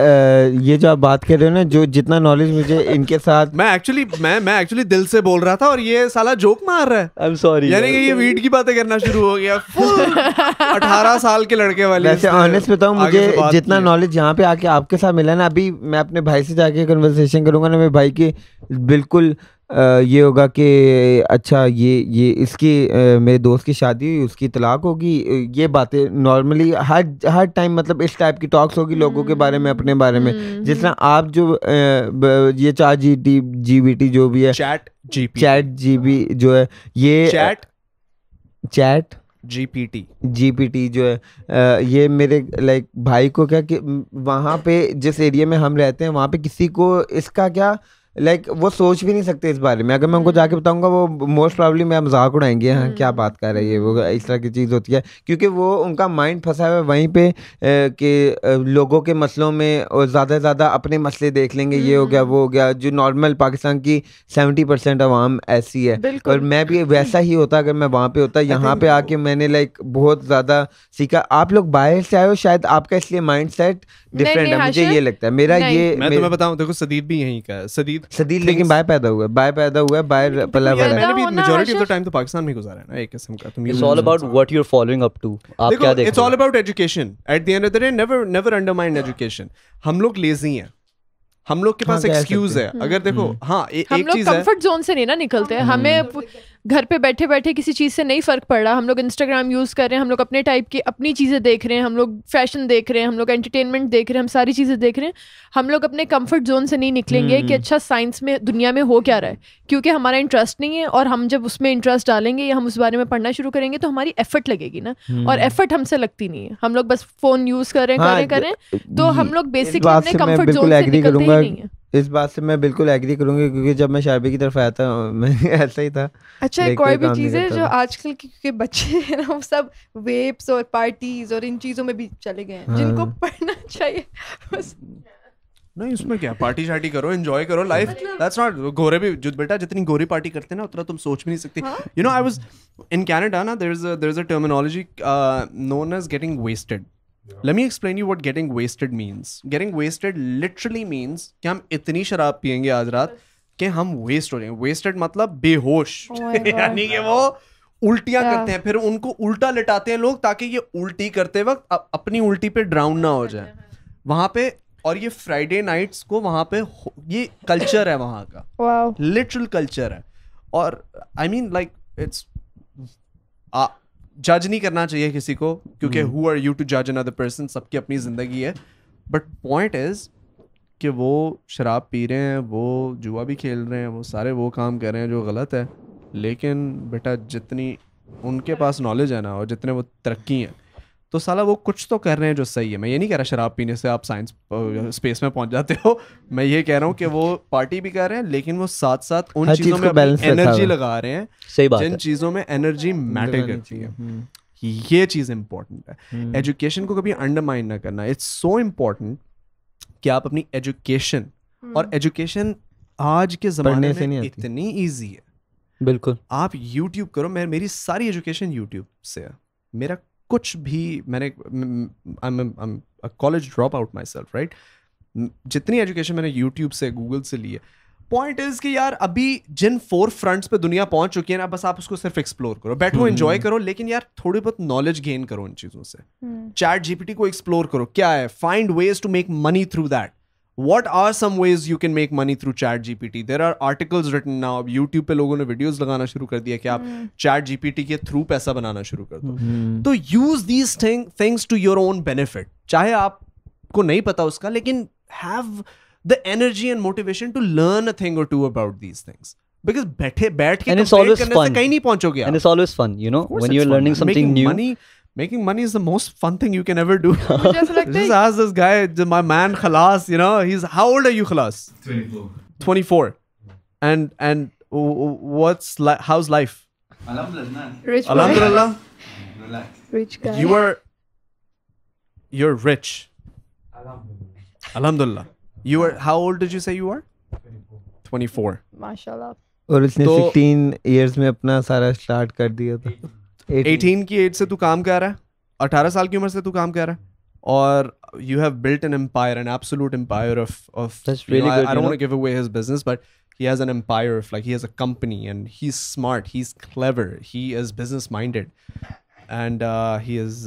ये जो आप बात कर रहे हो ना जो जितना नॉलेज मुझे इनके साथ मैं एक्चुअली मैं मैं एक्चुअली दिल से बोल रहा था और ये साला जोक मार रहा है आई एम सॉरी यानी कि ये वीट की बातें करना शुरू हो गया फुल 18 साल के लड़के वाले वैसे ऑनेस्ट बताऊं मुझे जितना नॉलेज यहाँ पे आके आपके साथ मिला ना अभी मैं अपने भाई से जाके कन्वर्सेशन करूंगा ना मेरे भाई की बिल्कुल ये होगा कि अच्छा ये ये इसकी मेरे दोस्त की शादी हुई उसकी तलाक होगी ये बातें नॉर्मली हर हर टाइम मतलब इस टाइप की टॉक्स होगी लोगों के बारे में हम्म, अपने बारे में हम्म, जिस हम्म। तरह आप जो ये chat G T G B T जो भी है chat G chat G B जो है ये chat chat G G P T P T जो है आ, ये मेरे लाइक भाई को क्या कि वहाँ पे जिस एरिया में हम रहते हैं वहाँ पे किसी को इसका क्या लाइक like, वो सोच भी नहीं सकते इस बारे में अगर मैं उनको हम्म। जाके बताऊंगा वो मोस्ट प्रॉब्ली मैं मजाक उड़ाएंगे हाँ क्या हम्म। बात कर रही है वो हम्म। इस तरह की चीज़ होती है क्योंकि वो उनका माइंड फंसा हुआ है वहीं पे कि लोगों के मसलों में और ज़्यादा से ज़्यादा अपने मसले देख लेंगे ये हो गया वो हो गया जो नॉर्मल पाकिस्तान की सेवेंटी परसेंट आवाम ऐसी है और मैं भी वैसा ही होता अगर मैं वहाँ पर होता यहाँ पर आके मैंने लाइक बहुत ज़्यादा सीखा आप लोग बाहर से आए हो शायद आपका इसलिए माइंड सेट डिफरेंट है मुझे ये लगता है मेरा ये मैं बताऊँ देखो सदीप भी यहीं का सदीप सदील लेकिन बाय पैदा हुआ बाय पैदा हुआ बाय पला बड़ा मैंने भी मेजॉरिटी ऑफ द टाइम तो पाकिस्तान में गुजारा है ना एक किस्म का तुम it's all about what you are following up to आप क्या देख it's all about education at the end of the day never never undermine education हम लोग लेजी हैं हम लोग के हाँ, पास एक्सक्यूज है अगर देखो हम्म। हाँ एक चीज है हम लोग कंफर्ट जोन से नहीं ना निकलते हमें हम्म। घर पे बैठे बैठे किसी चीज़ से नहीं फ़र्क पड़ रहा हम लोग इंस्टाग्राम यूज़ कर रहे हैं हम लोग अपने टाइप की अपनी चीज़ें देख रहे हैं हम लोग फैशन देख रहे हैं हम लोग एंटरटेनमेंट देख रहे हैं हम सारी चीज़ें देख रहे हैं हम लोग अपने कम्फर्ट जोन से नहीं निकलेंगे हम्म। कि अच्छा साइंस में दुनिया में हो क्या रहा है क्योंकि हमारा इंटरेस्ट नहीं है और हम जब उसमें इंटरेस्ट डालेंगे या हम उस बारे में पढ़ना शुरू करेंगे तो हमारी एफर्ट लगेगी ना हम्म। और एफर्ट हमसे लगती नहीं है हम लोग बस फ़ोन यूज़ करें करें करें तो हम लोग बेसिकली अपने कम्फर्ट जोन से निकलते ही नहीं है इस बात से मैं बिल्कुल एग्री करूंगी क्योंकि जब मैं शारबी की तरफ आया था मैं ऐसा ही था अच्छा एक और भी चीज़ है जो आजकल के क्योंकि बच्चे हैं ना वो सब वेप्स और पार्टीज और इन चीज़ों में भी चले गए हैं हाँ। जिनको पढ़ना चाहिए बस नहीं उसमें क्या पार्टी शार्टी करो एंजॉय करो लाइफ दैट्स नॉट गोरे भी जो बेटा जितनी गोरी पार्टी करते हैं ना उतना तुम सोच भी नहीं सकती you know I was in Canada ना there is there is a terminology known as getting wasted Yeah. Let me explain you what getting wasted means. Getting wasted literally means कि हम इतनी शराब पियेंगे आज रात कि हम वेस्ट हो जाएंगे वेस्टेड मतलब बेहोश oh यानी कि वो उल्टियां yeah. करते हैं फिर उनको उल्टा लिटाते हैं लोग ताकि ये उल्टी करते वक्त अपनी उल्टी पे ड्राउन ना हो जाए वहां पे और ये फ्राइडे नाइट्स को वहां पे ये कल्चर है वहां का लिटरल wow. कल्चर है और आई मीन लाइक इट्स जज नहीं करना चाहिए किसी को क्योंकि हु आर यू टू जज अनदर पर्सन सबकी अपनी ज़िंदगी है बट पॉइंट इज़ कि वो शराब पी रहे हैं वो जुआ भी खेल रहे हैं वो सारे वो काम कर रहे हैं जो गलत है लेकिन बेटा जितनी उनके पास नॉलेज है ना और जितने वो तरक्की हैं तो साला वो कुछ तो कर रहे हैं जो सही है मैं ये नहीं कह रहा शराब पीने से आप साइंस स्पेस में पहुंच जाते हो मैं ये कह रहा हूँ कि वो पार्टी भी कर रहे हैं लेकिन वो साथ साथ उन चीज़ों में एनर्जी लगा रहे हैं सही बात जिन चीज़ों में एनर्जी हम्म। मैटर करती है हम्म। ये चीज़ इंपॉर्टेंट है एजुकेशन हम्म। को कभी अंडरमाइन ना करना इट्स सो इम्पॉर्टेंट कि आप अपनी एजुकेशन और एजुकेशन आज के ज़माने में इतनी ईजी है बिल्कुल आप यूट्यूब करो मैं मेरी सारी एजुकेशन यूट्यूब से है मेरा कुछ भी मैंने college drop out myself right जितनी एजुकेशन मैंने यूट्यूब से गूगल से ली है पॉइंट इज कि यार अभी जिन फोर फ्रंट्स पे दुनिया पहुंच चुकी है ना बस आप उसको सिर्फ एक्सप्लोर करो बैठो एंजॉय हम्म, हम्म। करो लेकिन यार थोड़ी बहुत नॉलेज गेन करो इन चीजों से चैट हम्म। जीपीटी को एक्सप्लोर करो क्या है find ways to make money through that what are some ways you can make money through chat GPT there are articles written now अब यूट्यूब पे लोगों ने वीडियोज लगाना शुरू कर दिया कि आप चैट hmm. जीपीटी के थ्रू पैसा बनाना शुरू कर दो hmm. Hmm. तो use these thing things to your own benefit चाहे आपको नहीं पता उसका लेकिन have the energy and motivation to learn a thing और to about these things because बैठे बैठ के कहीं नहीं पहुंचोगे making money is the most fun thing you can ever do. just ask this guy, my man Khalas, you know, he's how old are you, Khalas? 24. 24. And and what's like? how's life? Alhamdulillah. Rich Alhamdulillah. Relax. Rich guy. You are you're rich. Alhamdulillah. You were how old did you say you are? 24. 24. माशाल्लाह और इसने 16 years में अपना सारा start कर दिया था eighteen की एज से तू काम कर रहा है अठारह साल की उम्र से तू काम कर रहा है और you have built an empire an absolute empire of of I don't give away his business but he has an empire of like he has a company and he is smart he is clever he is business minded and he is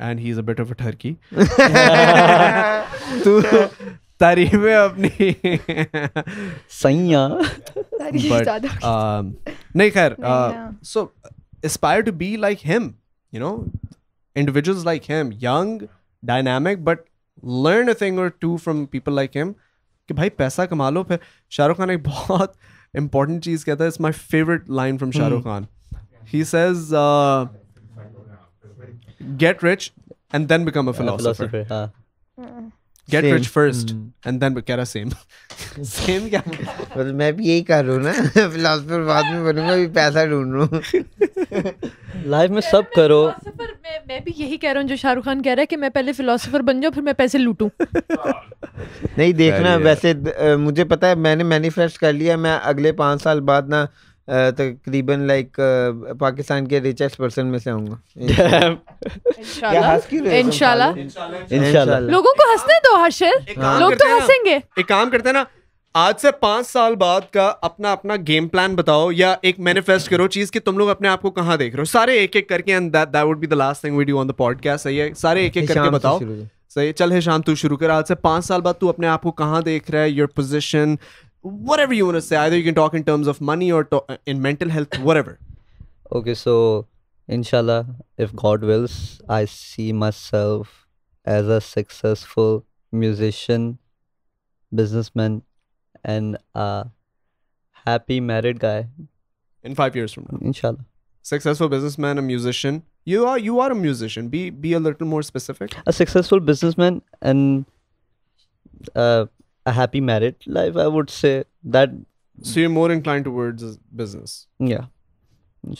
and he is a bit of a turkey तू तारीफें अपनी सही um, हां नहीं खैर so uh, aspire to be like him you know individuals like him young dynamic but learn a thing or two from people like him ki bhai paisa kama lo shahrukh khan ek bahut important cheez kehta hai it's my favorite line from shahrukh hmm. khan he says uh, get rich and then become a philosopher, get rich first and then कह रहा same same क्या मतलब मैं भी यही कर रहा हूँ ना फिलोसफर बाद में बनूंगा भी पैसा ढूंढ रहा हूँ लाइफ में सब करो मैं मैं भी यही कह रहा हूँ जो शाहरुख खान कह रहा है कि मैं पहले फिलोसोफर बन जाऊँ फिर मैं पैसे लूटूं नहीं देखना वैसे मुझे पता है मैंने मैनिफेस्ट कर लिया मैं अगले पाँच साल बाद ना तकरीबन लाइक पाकिस्तान के रिचेस्ट पर्सन में से होऊंगा इंशाल्लाह लोगों को हंसने दो हर्षल लोग तो हंसेंगे एक काम करते ना आज से पांच साल बाद का अपना अपना गेम प्लान बताओ या एक मैनिफेस्ट करो चीज कि तुम लोग अपने आप को कहाँ देख रहे हो सारे एक एक करके and that would be the last thing video on the podcast सही है सारे एक एक करके बताओ सही चल है शाम तू शुरू कर आज से पांच साल बाद तू अपने आप को कहाँ देख रहा है your position whatever you want to say either you can talk in terms of money or to- uh, in mental health whatever okay so inshallah if god wills i see myself as a successful musician businessman and a happy married guy in 5 years from now inshallah successful businessman a musician you are you are a musician be be a little more specific a successful businessman and uh a happy married life, I would say that. So you're more inclined towards business. Yeah,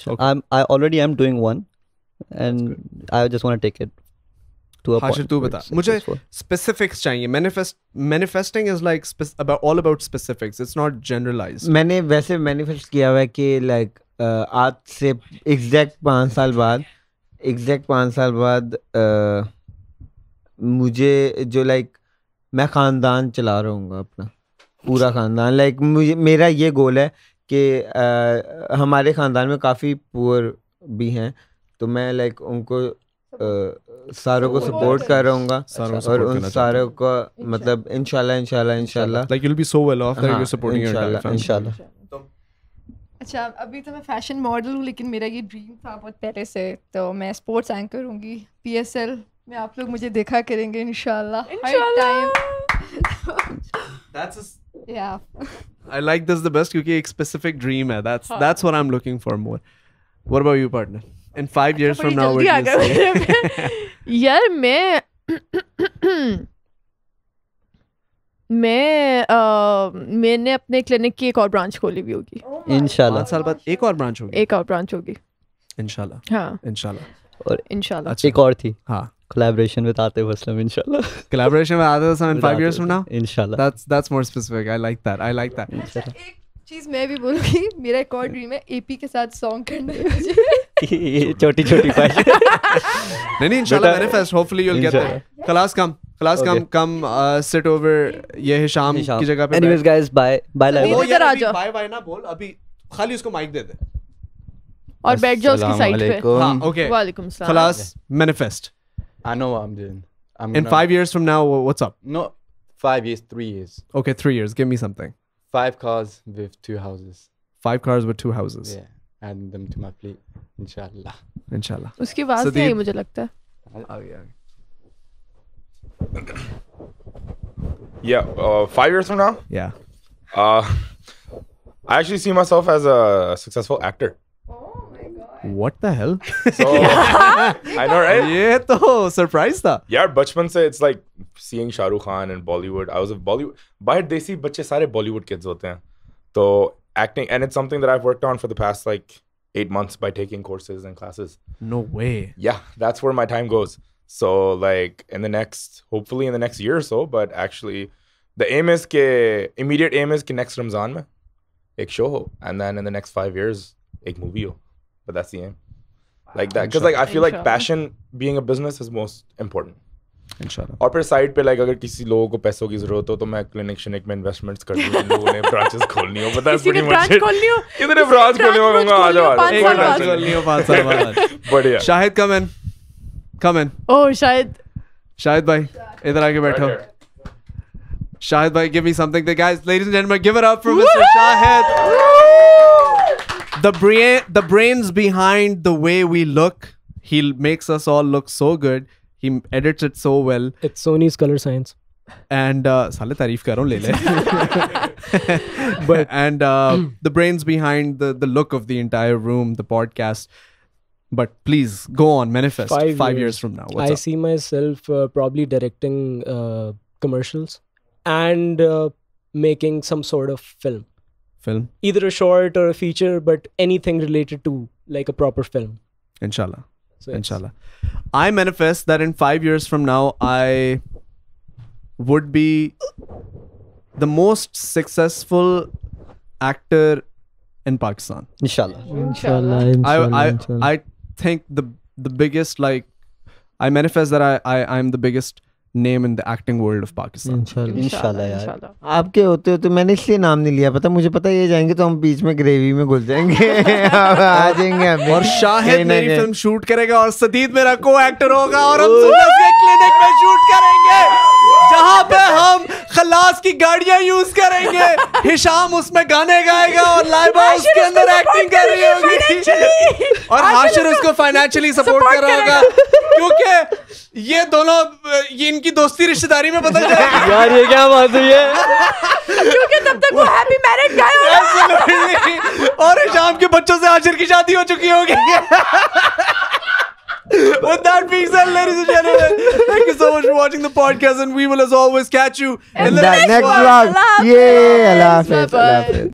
so okay. I'm. I already am doing one, and I just want to take it Hashir तू बता मुझे specifics चाहिए manifest manifesting is like about all about specifics it's not generalize मैंने वैसे manifest किया हुआ है कि लाइक like, uh, आज से एग्जैक्ट पाँच साल बाद एग्जैक्ट पाँच साल बाद uh, मुझे जो लाइक like, मैं ख़ानदान चला रहूँगा अपना पूरा अच्छा। ख़ानदान लाइक मुझे मेरा ये गोल है कि आ, हमारे ख़ानदान में काफ़ी पुअर भी हैं तो मैं लाइक उनको आ, सारों को सपोर्ट कर रहूँगा और उन सारों को मतलब इनशाला इनशाला इनशाला like you will be so well off that you supporting your इनशाला अच्छा अभी तो मैं फैशन मॉडल हूँ लेकिन मेरा ये ड्रीम था बहुत पहले से तो मैं स्पोर्ट्स एंकर हूँगी एल में आप लोग मुझे देखा करेंगे मैंने अपने क्लिनिक की एक और ब्रांच खोली भी oh होगी एक और ब्रांच होगी एक हाँ। और ब्रांच होगी इनशाला हाँ इनशाला और इनशाला एक और थी हाँ collaboration with Atif Aslam, inshallah. collaboration with Atif Aslam in with five years from now? Inshallah. That's that's more specific. I like that. I like that. Inshallah. चीज़ मैं भी बोलूँगी मेरा एक और ड्रीम है एपी के साथ सॉन्ग करने मुझे छोटी छोटी पार्टी नहीं नहीं इंशाल्लाह manifest hopefully you will get there class come class come come sit over ये हिशाम की जगह पे anyways guys bye bye live ओ यार अभी बाय बाय ना बोल अभी खाली उसको माइक दे दे और बैठ जाओ उसकी साइड पे हां ओके वालेकुम सलाम खलास manifest I know what I'm doing. I'm gonna, five years from now, what's up? No, five years, three years. Okay, three years. Give me something. Five cars with two houses. Five cars with two houses. Yeah, add them to my plate, inshallah. Inshallah. Uski आवाज so मुझे लगता है. Oh yeah. Yeah, uh, five years from now. Yeah. Uh, I actually see myself as a successful actor. Oh. What the hell? I know, right? Yeah, toh, surprise tha. Yeah, bachpan se it's like seeing Shahrukh Khan and Bollywood. I was a Bollywood. By desi bache sare Bollywood kids hote hain. So acting and it's something that I've worked on for the past like eight months by taking courses and classes. No way. Yeah, that's where my time goes. So like in the next, hopefully in the next year or so, but actually, the aim is ke immediate aim is ke next Ramzan mein ek show ho, and then in the next five years ek movie ho. but that's the aim. Like that, because like I feel like passion being a business is most important. और फिर side पे like अगर किसी लोगों को पैसों की जरूरत हो तो मैं क्लिनिक शिनिक में इन्वेस्टमेंट्स कर दूं लोगों ने ब्रांचेस खोलनी हो पता है प्रीटी मच कितने ब्रांच खोलने हो मैं आ जाओ एक ब्रांच खोलनी हो पांच साल बाद बढ़िया शाहिद कम इन कम इन ओ शाहिद शाहिद भाई इधर आके बैठो शाहिद भाई give me something the guys ladies and gentleman give it up for mister Shahid the brain the brains behind the way we look he makes us all look so good he edits it so well it's sony's color science and uh, but and uh, the brains behind the the look of the entire room the podcast but please go on manifest five, five years. years. from now What's I up? see myself uh, probably directing uh, commercials and uh, making some sort of film film? Either a short or a feature, but anything related to like a proper film. Inshallah. So, yes. Inshallah. I manifest that in five years from now, I would be the most successful actor in Pakistan. Inshallah. Inshallah. Inshallah. I, I, I think the the biggest like I manifest that I, I I'm the biggest name in the acting world of Pakistan इंशाल्लाह यार आपके होते होते मैंने इसलिए नाम नहीं लिया पता मुझे पता ये जाएंगे तो हम बीच में ग्रेवी में घुल जाएंगे आ जाएंगे हम और शाहिद मेरी फिल्म शूट करेगा और सदीद मेरा को एक्टर होगा और हम सुपर क्लिनिक में शूट करेंगे यहाँ पे हम खलास की गाड़ियाँ यूज करेंगे हिशाम उसमें गाने गाएगा और लाइबा उसके अंदर एक्टिंग कर रही होगी और हाशिर उसको फाइनेंशियली सपोर्ट कर रहा होगा क्योंकि ये दोनों ये इनकी दोस्ती रिश्तेदारी में बदल जाएगी यार ये क्या बात हुई है क्योंकि तब तक वो हैप्पी मैरिड गाय और शाम के बच्चों से आशिर की शादी हो चुकी होगी With that being said, ladies and gentlemen, thank you so much for watching the podcast, and we will, as always, catch you in, in the, next, next one. Yeah, I love it.